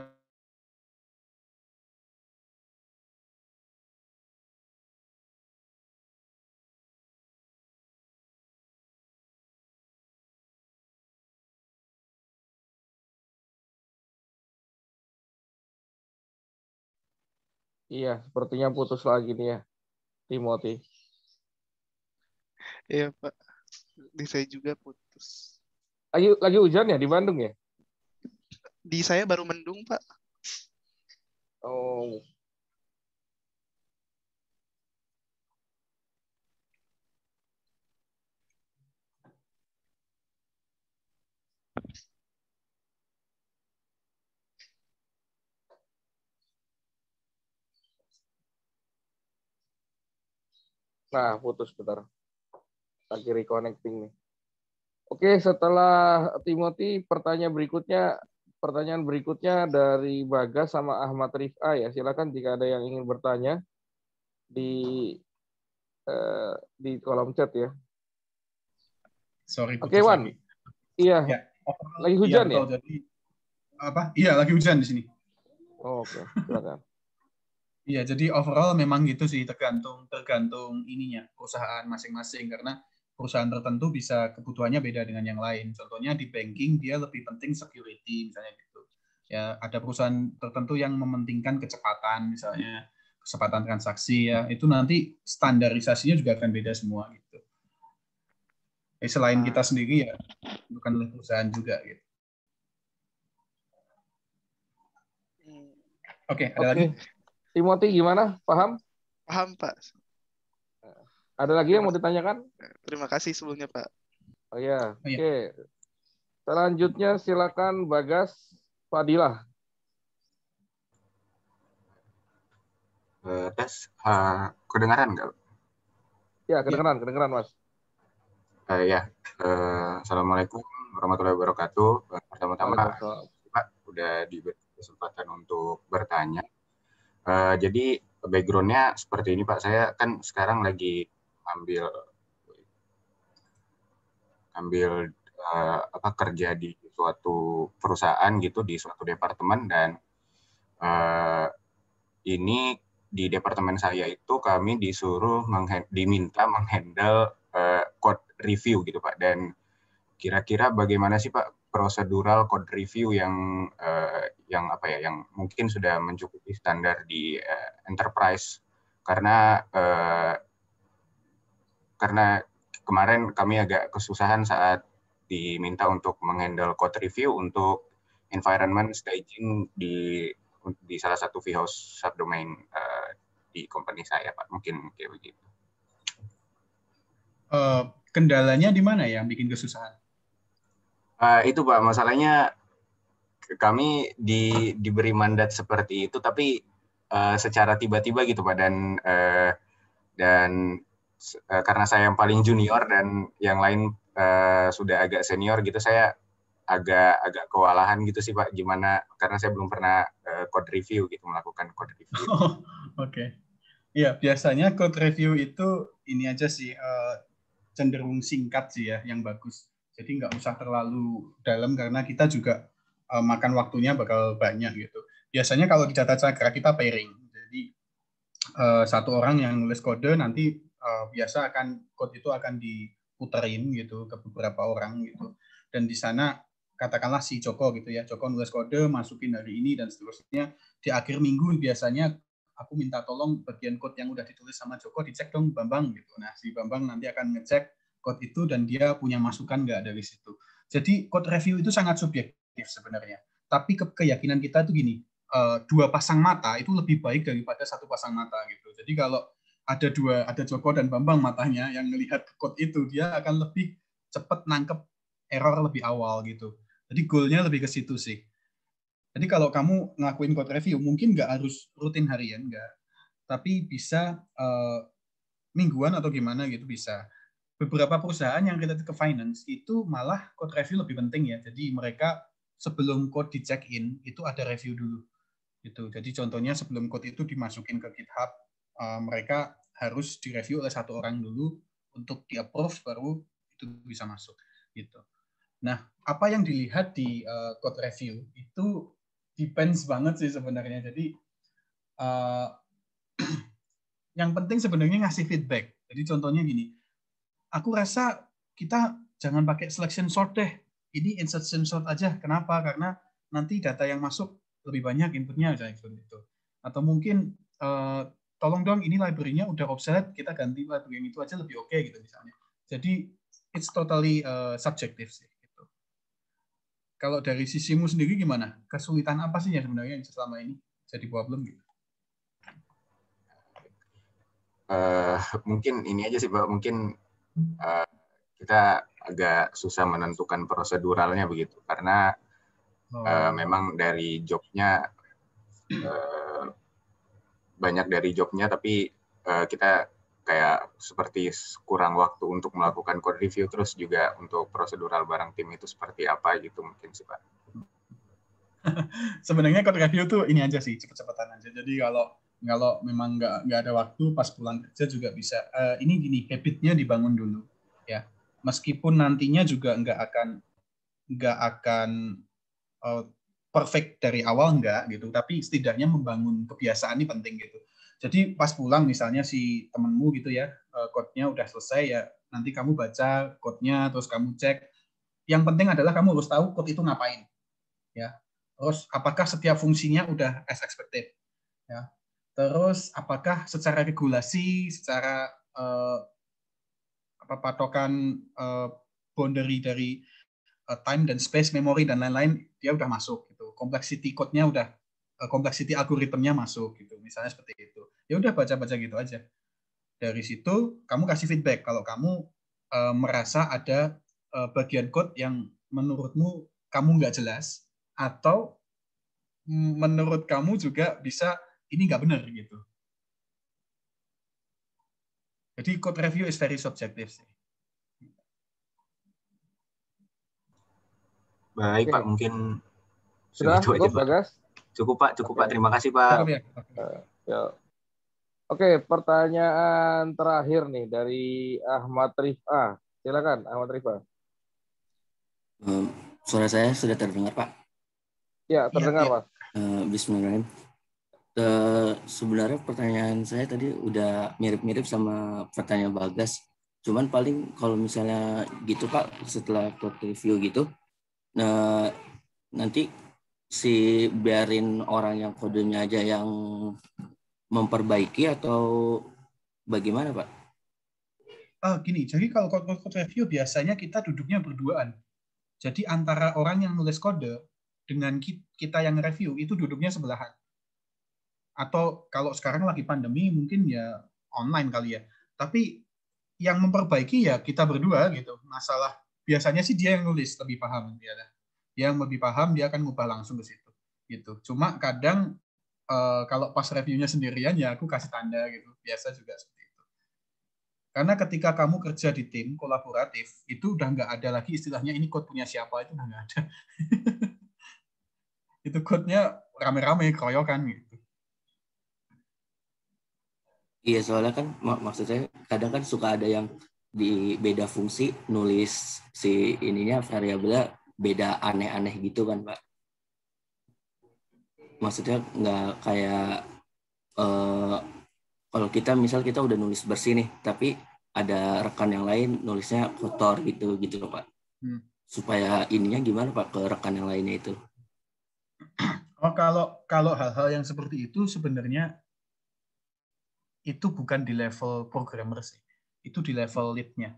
Iya, sepertinya putus lagi nih ya. Timothy. Iya Pak, di saya juga putus. Lagi lagi hujan ya di Bandung ya? Di saya baru mendung Pak. Oh, Nah, putus sebentar. Lagi reconnecting nih. Oke, setelah Timothy, pertanyaan berikutnya pertanyaan berikutnya dari Bagas sama Ahmad Rifa ya. Silakan jika ada yang ingin bertanya di eh, di kolom chat ya. Sorry. Oke, okay, Wan. Iya. Ya. Lagi hujan iya, ya? Jadi, apa? Iya, lagi hujan di sini. Oh, Oke, okay. silakan. Iya, jadi overall memang gitu sih tergantung tergantung ininya perusahaan masing-masing karena perusahaan tertentu bisa kebutuhannya beda dengan yang lain. Contohnya di banking dia lebih penting security misalnya gitu. Ya, ada perusahaan tertentu yang mementingkan kecepatan misalnya, kecepatan transaksi ya. Itu nanti standarisasinya juga akan beda semua gitu. Eh, selain kita ah. sendiri ya, bukan oleh perusahaan juga gitu. Hmm. Oke, okay, ada okay. lagi? Timothy gimana? Paham? Paham, Pak. Ada lagi yang mau ditanyakan? Terima kasih sebelumnya, Pak. Oh ya, oke. Okay. Selanjutnya silakan Bagas Fadilah. Uh, eh, tes uh, eh, kedengaran nggak? Ya, kedengaran, eh, ya. kedengaran, Mas. Uh, ya, uh, Assalamualaikum warahmatullahi wabarakatuh. Pertama-tama, Pak, udah diberi kesempatan untuk bertanya. Uh, jadi backgroundnya seperti ini Pak. Saya kan sekarang lagi ambil ambil uh, apa kerja di suatu perusahaan gitu di suatu departemen dan uh, ini di departemen saya itu kami disuruh diminta menghandle uh, code review gitu Pak dan kira-kira bagaimana sih Pak prosedural code review yang uh, yang apa ya yang mungkin sudah mencukupi standar di uh, enterprise karena uh, karena kemarin kami agak kesusahan saat diminta untuk menghandle code review untuk environment staging di di salah satu vhost subdomain uh, di company saya Pak mungkin kayak begitu. Uh, kendalanya di mana yang bikin kesusahan? Eh, itu Pak, masalahnya kami di, diberi mandat seperti itu, tapi uh, secara tiba-tiba gitu Pak, dan uh, dan uh, karena saya yang paling junior dan yang lain uh, sudah agak senior gitu, saya agak agak kewalahan gitu sih Pak, gimana karena saya belum pernah uh, code review gitu melakukan code review. *laughs* Oke, okay. ya biasanya code review itu ini aja sih uh, cenderung singkat sih ya, yang bagus jadi nggak usah terlalu dalam karena kita juga uh, makan waktunya bakal banyak gitu. Biasanya kalau di data cakra kita pairing. Jadi uh, satu orang yang nulis kode nanti uh, biasa akan kode itu akan diputerin gitu ke beberapa orang gitu. Dan di sana katakanlah si Joko gitu ya. Joko nulis kode, masukin hari ini dan seterusnya. Di akhir minggu biasanya aku minta tolong bagian kode yang udah ditulis sama Joko dicek dong Bambang gitu. Nah, si Bambang nanti akan ngecek code itu dan dia punya masukan nggak dari situ. Jadi code review itu sangat subjektif sebenarnya. Tapi ke keyakinan kita itu gini, eh, dua pasang mata itu lebih baik daripada satu pasang mata gitu. Jadi kalau ada dua, ada Joko dan Bambang matanya yang melihat code itu, dia akan lebih cepat nangkep error lebih awal gitu. Jadi goalnya lebih ke situ sih. Jadi kalau kamu ngakuin code review, mungkin nggak harus rutin harian, nggak. Tapi bisa uh, mingguan atau gimana gitu bisa beberapa perusahaan yang related ke finance itu malah code review lebih penting ya. Jadi mereka sebelum code di check in itu ada review dulu. Gitu. Jadi contohnya sebelum code itu dimasukin ke GitHub, eh, mereka harus direview oleh satu orang dulu untuk di approve baru itu bisa masuk gitu. Nah, apa yang dilihat di uh, code review itu depends banget sih sebenarnya. Jadi eh, *clears throat* yang penting sebenarnya ngasih feedback. Jadi contohnya gini, aku rasa kita jangan pakai selection sort deh. Ini insertion sort aja. Kenapa? Karena nanti data yang masuk lebih banyak inputnya misalnya seperti itu. Atau mungkin uh, tolong dong ini library-nya udah obsolete, kita ganti library yang itu aja lebih oke okay, gitu misalnya. Jadi it's totally uh, subjective sih. Gitu. Kalau dari sisimu sendiri gimana? Kesulitan apa sih yang sebenarnya yang selama ini jadi problem gitu? Uh, mungkin ini aja sih, Pak. Mungkin Eh, kita agak susah menentukan proseduralnya begitu karena oh. Eh, memang dari jobnya uh, banyak dari jobnya tapi uh, kita kayak seperti kurang waktu untuk melakukan code review terus juga untuk prosedural barang tim itu seperti apa gitu mungkin sih pak *laughs* sebenarnya code review tuh ini aja sih cepet-cepetan aja jadi kalau kalau memang nggak nggak ada waktu pas pulang kerja juga bisa uh, ini gini habitnya dibangun dulu ya meskipun nantinya juga nggak akan nggak akan uh, perfect dari awal nggak gitu tapi setidaknya membangun kebiasaan ini penting gitu jadi pas pulang misalnya si temenmu gitu ya uh, eh, code udah selesai ya nanti kamu baca code terus kamu cek yang penting adalah kamu harus tahu code itu ngapain ya terus apakah setiap fungsinya udah as expected ya Terus apakah secara regulasi, secara uh, apa patokan uh, boundary dari uh, time dan space, memori dan lain-lain, dia udah masuk gitu. Complexity code-nya udah uh, complexity algoritmnya masuk gitu. Misalnya seperti itu. Ya udah baca-baca gitu aja. Dari situ kamu kasih feedback kalau kamu uh, merasa ada uh, bagian code yang menurutmu kamu nggak jelas atau mm, menurut kamu juga bisa ini nggak benar gitu. Jadi code review is very subjective sih. Baik Oke. Pak, mungkin sudah gitu cukup aja, Pak. Cukup Pak, cukup Oke. Pak. Terima kasih Pak. Eh, ya. Oke, pertanyaan terakhir nih dari Ahmad Rifah. Silakan Ahmad Rifah. Um, suara saya sudah terdengar Pak. Ya, iya, terdengar ya, ya. Pak. Uh, eh, Bismillahirrahmanirrahim uh, sebenarnya pertanyaan saya tadi udah mirip-mirip sama pertanyaan Bagas. Cuman paling kalau misalnya gitu Pak, setelah code review gitu, nah nanti si biarin orang yang kodenya aja yang memperbaiki atau bagaimana Pak? Ah, gini, jadi kalau code, code review biasanya kita duduknya berduaan. Jadi antara orang yang nulis kode dengan kita yang review itu duduknya sebelahan atau kalau sekarang lagi pandemi mungkin ya online kali ya. Tapi yang memperbaiki ya kita berdua gitu. Masalah biasanya sih dia yang nulis lebih paham dia lah Dia yang lebih paham dia akan ngubah langsung ke situ gitu. Cuma kadang uh, kalau pas reviewnya sendirian ya aku kasih tanda gitu. Biasa juga seperti itu. Karena ketika kamu kerja di tim kolaboratif itu udah nggak ada lagi istilahnya ini code punya siapa itu udah nggak ada. *laughs* itu code-nya rame-rame keroyokan gitu Iya soalnya kan mak maksud saya kadang kan suka ada yang di beda fungsi nulis si ininya variabelnya beda aneh-aneh gitu kan pak maksudnya nggak kayak uh, kalau kita misal kita udah nulis bersih nih tapi ada rekan yang lain nulisnya kotor gitu gitu loh pak hmm. supaya ininya gimana pak ke rekan yang lainnya itu oh kalau kalau hal-hal yang seperti itu sebenarnya itu bukan di level programmer sih, itu di level lead-nya.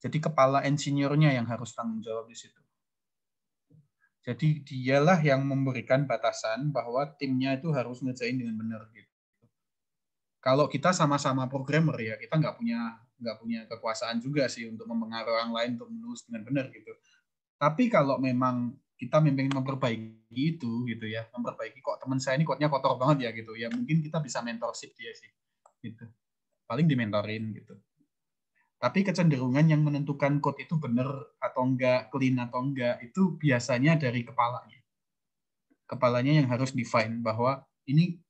Jadi kepala insinyurnya yang harus tanggung jawab di situ. Jadi dialah yang memberikan batasan bahwa timnya itu harus ngejain dengan benar gitu. Kalau kita sama-sama programmer ya kita nggak punya nggak punya kekuasaan juga sih untuk mempengaruhi orang lain untuk menulis dengan benar gitu. Tapi kalau memang kita memang memperbaiki itu gitu ya memperbaiki kok teman saya ini kotnya kotor banget ya gitu ya mungkin kita bisa mentorship dia sih gitu paling dimentorin gitu tapi kecenderungan yang menentukan kot itu benar atau enggak clean atau enggak itu biasanya dari kepalanya kepalanya yang harus define bahwa ini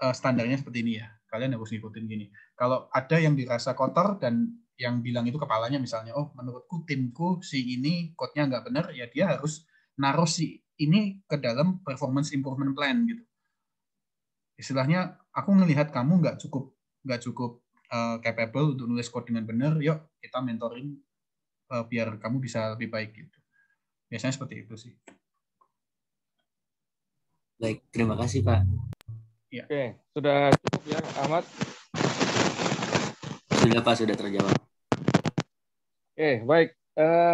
eh, standarnya seperti ini ya kalian harus ngikutin gini kalau ada yang dirasa kotor dan yang bilang itu kepalanya misalnya oh menurutku timku si ini kotnya enggak nggak benar ya dia harus naruh si ini ke dalam performance improvement plan gitu. Istilahnya aku ngelihat kamu nggak cukup nggak cukup uh, capable untuk nulis code dengan benar, yuk kita mentoring uh, biar kamu bisa lebih baik gitu. Biasanya seperti itu sih. Baik, terima kasih Pak. Ya. Oke, sudah cukup ya Ahmad. Sudah Pak, sudah terjawab. Oke, baik. Uh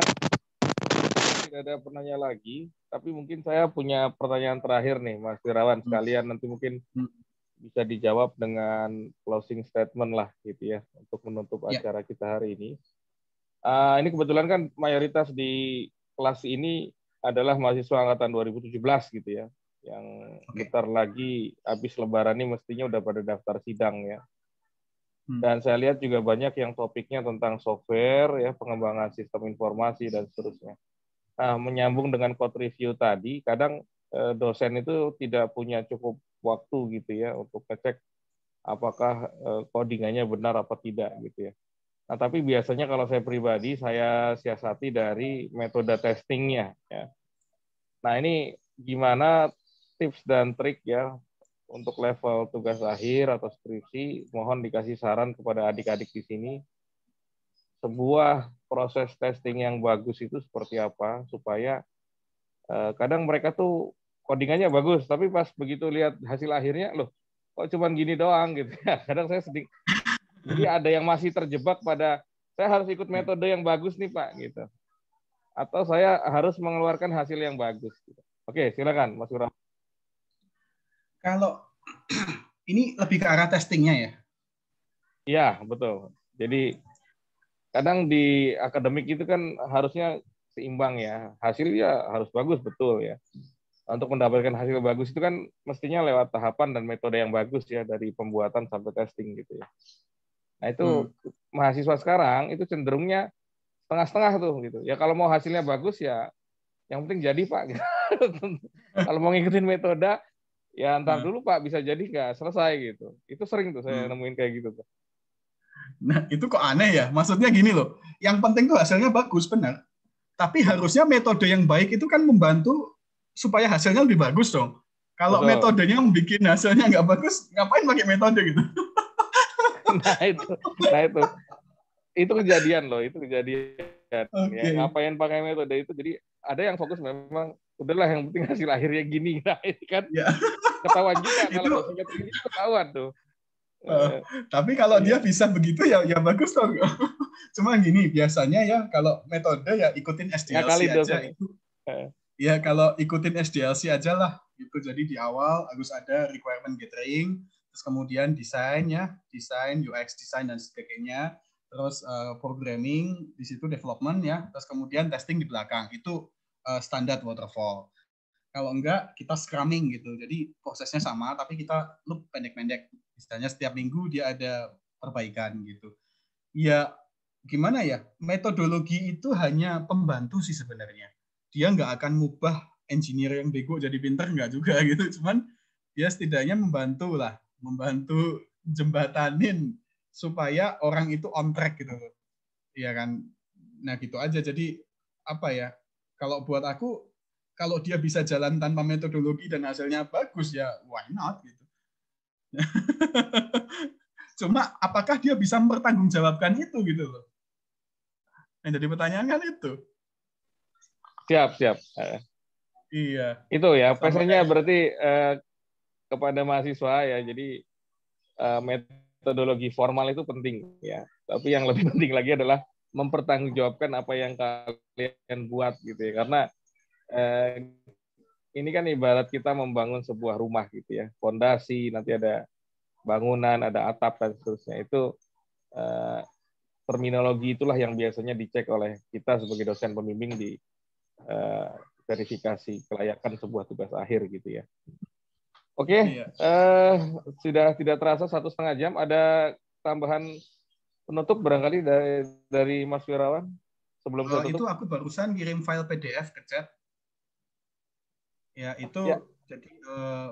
tidak ada pertanyaan lagi, tapi mungkin saya punya pertanyaan terakhir nih, Mas Wirawan hmm. sekalian nanti mungkin hmm. bisa dijawab dengan closing statement lah gitu ya untuk menutup ya. acara kita hari ini. Uh, ini kebetulan kan mayoritas di kelas ini adalah mahasiswa angkatan 2017 gitu ya, yang okay. lagi habis Lebaran ini mestinya udah pada daftar sidang ya. Hmm. Dan saya lihat juga banyak yang topiknya tentang software ya, pengembangan sistem informasi dan seterusnya uh, menyambung dengan code review tadi, kadang uh, dosen itu tidak punya cukup waktu gitu ya untuk ngecek apakah uh, codingannya benar apa tidak gitu ya. Nah, tapi biasanya kalau saya pribadi saya siasati dari metode testingnya ya. Nah, ini gimana tips dan trik ya untuk level tugas akhir atau skripsi, mohon dikasih saran kepada adik-adik di sini. Sebuah proses testing yang bagus itu seperti apa supaya eh, kadang mereka tuh codingannya bagus tapi pas begitu lihat hasil akhirnya loh kok cuman gini doang gitu ya. *laughs* Kadang saya sedih. Jadi ada yang masih terjebak pada saya harus ikut metode yang bagus nih Pak gitu. Atau saya harus mengeluarkan hasil yang bagus. Gitu. Oke, silakan Mas Ura. Kalau *clears throat* ini lebih ke arah testingnya ya? Iya, betul. Jadi kadang di akademik itu kan harusnya seimbang ya. Hasil ya harus bagus betul ya. Untuk mendapatkan hasil bagus itu kan mestinya lewat tahapan dan metode yang bagus ya dari pembuatan sampai testing gitu ya. Nah itu hmm. mahasiswa sekarang itu cenderungnya setengah-setengah tuh gitu. Ya kalau mau hasilnya bagus ya yang penting jadi pak. *laughs* kalau mau ngikutin metode ya antar hmm. dulu pak bisa jadi nggak selesai gitu. Itu sering tuh saya hmm. nemuin kayak gitu tuh. Nah, itu kok aneh ya? Maksudnya gini loh, yang penting tuh hasilnya bagus, benar. Tapi harusnya metode yang baik itu kan membantu supaya hasilnya lebih bagus dong. Kalau Betul. metodenya bikin hasilnya nggak bagus, ngapain pakai metode gitu? *laughs* nah itu, nah itu, itu kejadian loh, itu kejadian. Okay. Ya, ngapain pakai metode itu? Jadi ada yang fokus memang udahlah yang penting hasil akhirnya gini, *laughs* nah ini kan ya. ketahuan juga kalau itu, ketahuan tuh. Eh, eh, tapi kalau yeah. dia iya. bisa begitu ya ya bagus dong. *laughs* Cuma gini biasanya ya kalau metode ya ikutin SDLC ya, aja Iya itu. Uh. Ya kalau ikutin SDLC aja lah gitu. Jadi di awal harus ada requirement gathering, terus kemudian desain ya, desain UX desain dan sebagainya, terus uh, programming di situ development ya, terus kemudian testing di belakang itu uh, standar waterfall. Kalau enggak kita scrumming gitu. Jadi prosesnya sama tapi kita loop pendek-pendek misalnya setiap minggu dia ada perbaikan gitu ya gimana ya metodologi itu hanya pembantu sih sebenarnya dia nggak akan ngubah engineer yang bego jadi pinter nggak juga *laughs* gitu cuman dia setidaknya membantu lah membantu jembatanin supaya orang itu on track gitu Iya ya kan nah gitu aja jadi apa ya kalau buat aku kalau dia bisa jalan tanpa metodologi dan hasilnya bagus ya why not gitu *laughs* Cuma apakah dia bisa mempertanggungjawabkan itu gitu loh. Yang jadi pertanyaan kan itu. Siap, siap. Eh. Iya. Itu ya, pesannya berarti eh, kepada mahasiswa ya, jadi eh, metodologi formal itu penting ya. Tapi yang lebih *laughs* penting lagi adalah mempertanggungjawabkan apa yang kalian buat gitu ya. Karena eh, ini kan ibarat kita membangun sebuah rumah gitu ya, fondasi nanti ada bangunan, ada atap dan seterusnya. Itu eh, terminologi itulah yang biasanya dicek oleh kita sebagai dosen pembimbing di eh, verifikasi kelayakan sebuah tugas akhir gitu ya. Oke, okay, iya. eh, sudah tidak terasa satu setengah jam. Ada tambahan penutup barangkali dari dari Mas Wirawan sebelum oh, itu aku barusan kirim file PDF ke chat Ya, itu ya. jadi uh,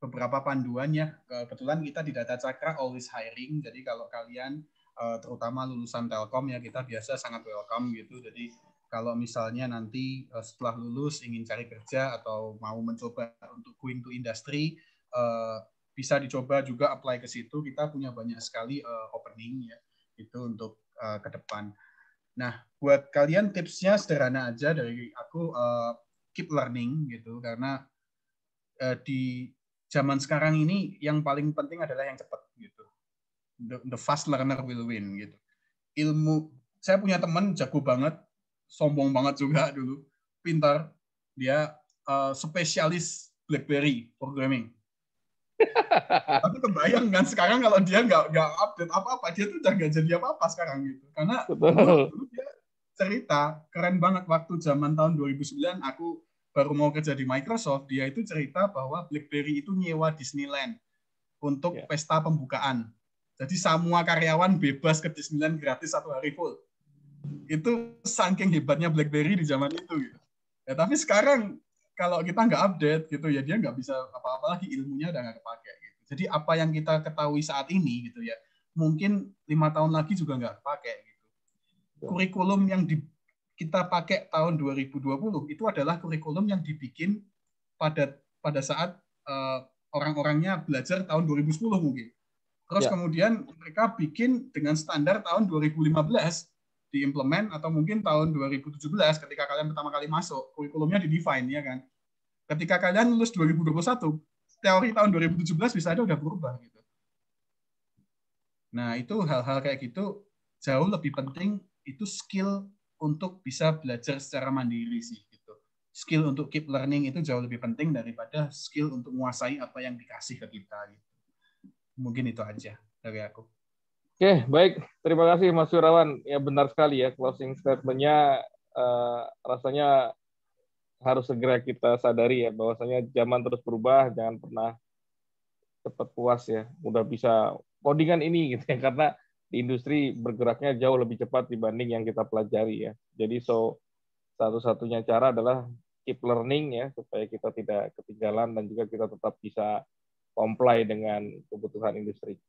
beberapa panduannya. Eh, kebetulan kita di Data Cakra always hiring. Jadi kalau kalian uh, terutama lulusan Telkom ya kita biasa sangat welcome gitu. Jadi kalau misalnya nanti uh, setelah lulus ingin cari kerja atau mau mencoba untuk going to industry uh, bisa dicoba juga apply ke situ. Kita punya banyak sekali uh, opening ya itu untuk uh, ke depan. Nah, buat kalian tipsnya sederhana aja dari aku uh, keep learning gitu karena uh, di zaman sekarang ini yang paling penting adalah yang cepat gitu. The, the fast learner will win gitu. Ilmu saya punya teman jago banget, sombong banget juga *laughs* dulu, pintar. Dia uh, spesialis BlackBerry programming. *laughs* Tapi kebayang kan sekarang kalau dia nggak nggak update apa-apa, dia tuh udah nggak jadi apa-apa sekarang gitu. Karena dulu, dulu dia cerita keren banget waktu zaman tahun 2009 aku baru mau kerja di Microsoft dia itu cerita bahwa BlackBerry itu nyewa Disneyland untuk yeah. pesta pembukaan jadi semua karyawan bebas ke Disneyland gratis satu hari full itu saking hebatnya BlackBerry di zaman itu gitu. ya tapi sekarang kalau kita nggak update gitu ya dia nggak bisa apa-apa lagi ilmunya udah nggak kepake gitu. jadi apa yang kita ketahui saat ini gitu ya mungkin lima tahun lagi juga nggak kepake gitu kurikulum yang di, kita pakai tahun 2020 itu adalah kurikulum yang dibikin pada pada saat uh, orang-orangnya belajar tahun 2010 mungkin. Terus ya. kemudian mereka bikin dengan standar tahun 2015 diimplement atau mungkin tahun 2017 ketika kalian pertama kali masuk kurikulumnya di define ya kan. Ketika kalian lulus 2021 teori tahun 2017 bisa ada udah berubah gitu. Nah itu hal-hal kayak gitu jauh lebih penting itu skill untuk bisa belajar secara mandiri sih gitu. Skill untuk keep learning itu jauh lebih penting daripada skill untuk menguasai apa yang dikasih ke kita gitu. Mungkin itu aja dari aku. Oke, okay, baik. Terima kasih Mas Surawan. Ya benar sekali ya closing statementnya. uh, rasanya harus segera kita sadari ya bahwasanya zaman terus berubah, jangan pernah cepat puas ya. Udah bisa codingan ini gitu ya karena di industri bergeraknya jauh lebih cepat dibanding yang kita pelajari ya. Jadi so satu-satunya cara adalah keep learning ya supaya kita tidak ketinggalan dan juga kita tetap bisa comply dengan kebutuhan industri.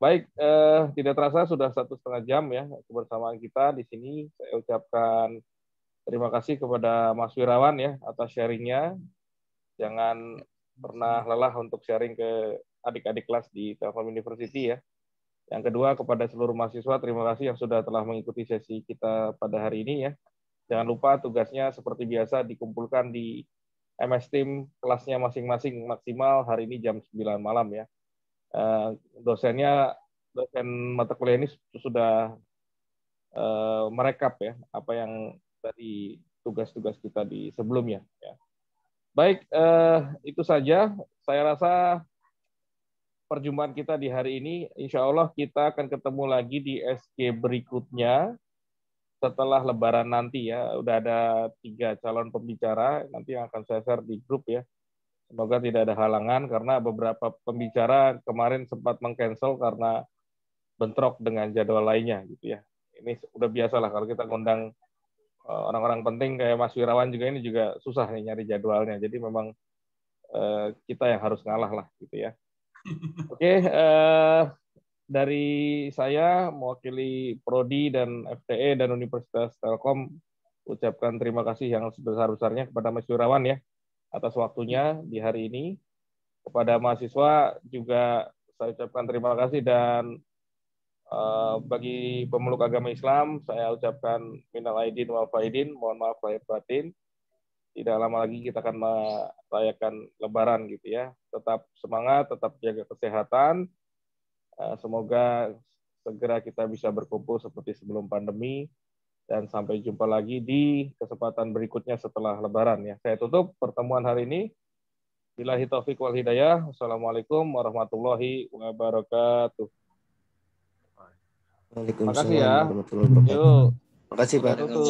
Baik, eh, tidak terasa sudah satu setengah jam ya kebersamaan kita di sini. Saya ucapkan terima kasih kepada Mas Wirawan ya atas sharingnya. Jangan pernah lelah untuk sharing ke adik-adik kelas di Telkom University ya. Yang kedua kepada seluruh mahasiswa terima kasih yang sudah telah mengikuti sesi kita pada hari ini ya. Jangan lupa tugasnya seperti biasa dikumpulkan di MS Team kelasnya masing-masing maksimal hari ini jam 9 malam ya. Eh, dosennya dosen mata kuliah ini sudah eh, merekap ya apa yang dari tugas-tugas kita di sebelumnya ya. Baik, eh, itu saja. Saya rasa perjumpaan kita di hari ini. Insya Allah kita akan ketemu lagi di SG berikutnya setelah Lebaran nanti ya. Udah ada tiga calon pembicara nanti yang akan saya share di grup ya. Semoga tidak ada halangan karena beberapa pembicara kemarin sempat mengcancel karena bentrok dengan jadwal lainnya gitu ya. Ini udah biasalah kalau kita ngundang eh, orang-orang penting kayak Mas Wirawan juga ini juga susah nih nyari jadwalnya. Jadi memang eh, kita yang harus ngalah lah gitu ya. Oke, okay, uh, eh, dari saya mewakili Prodi dan FTE dan Universitas Telkom ucapkan terima kasih yang sebesar-besarnya kepada Mas Yurawan ya atas waktunya di hari ini. Kepada mahasiswa juga saya ucapkan terima kasih dan uh, bagi pemeluk agama Islam saya ucapkan minal aidin wal faidin, mohon maaf lahir batin tidak lama lagi kita akan merayakan Lebaran gitu ya. Tetap semangat, tetap jaga kesehatan. Eh, semoga segera kita bisa berkumpul seperti sebelum pandemi. Dan sampai jumpa lagi di kesempatan berikutnya setelah Lebaran ya. Saya tutup pertemuan hari ini. Bilahi taufik wal hidayah. Wassalamualaikum warahmatullahi wabarakatuh. Waalaikumsalam kasih ya. warahmatullahi wabarakatuh. Makasih Pak.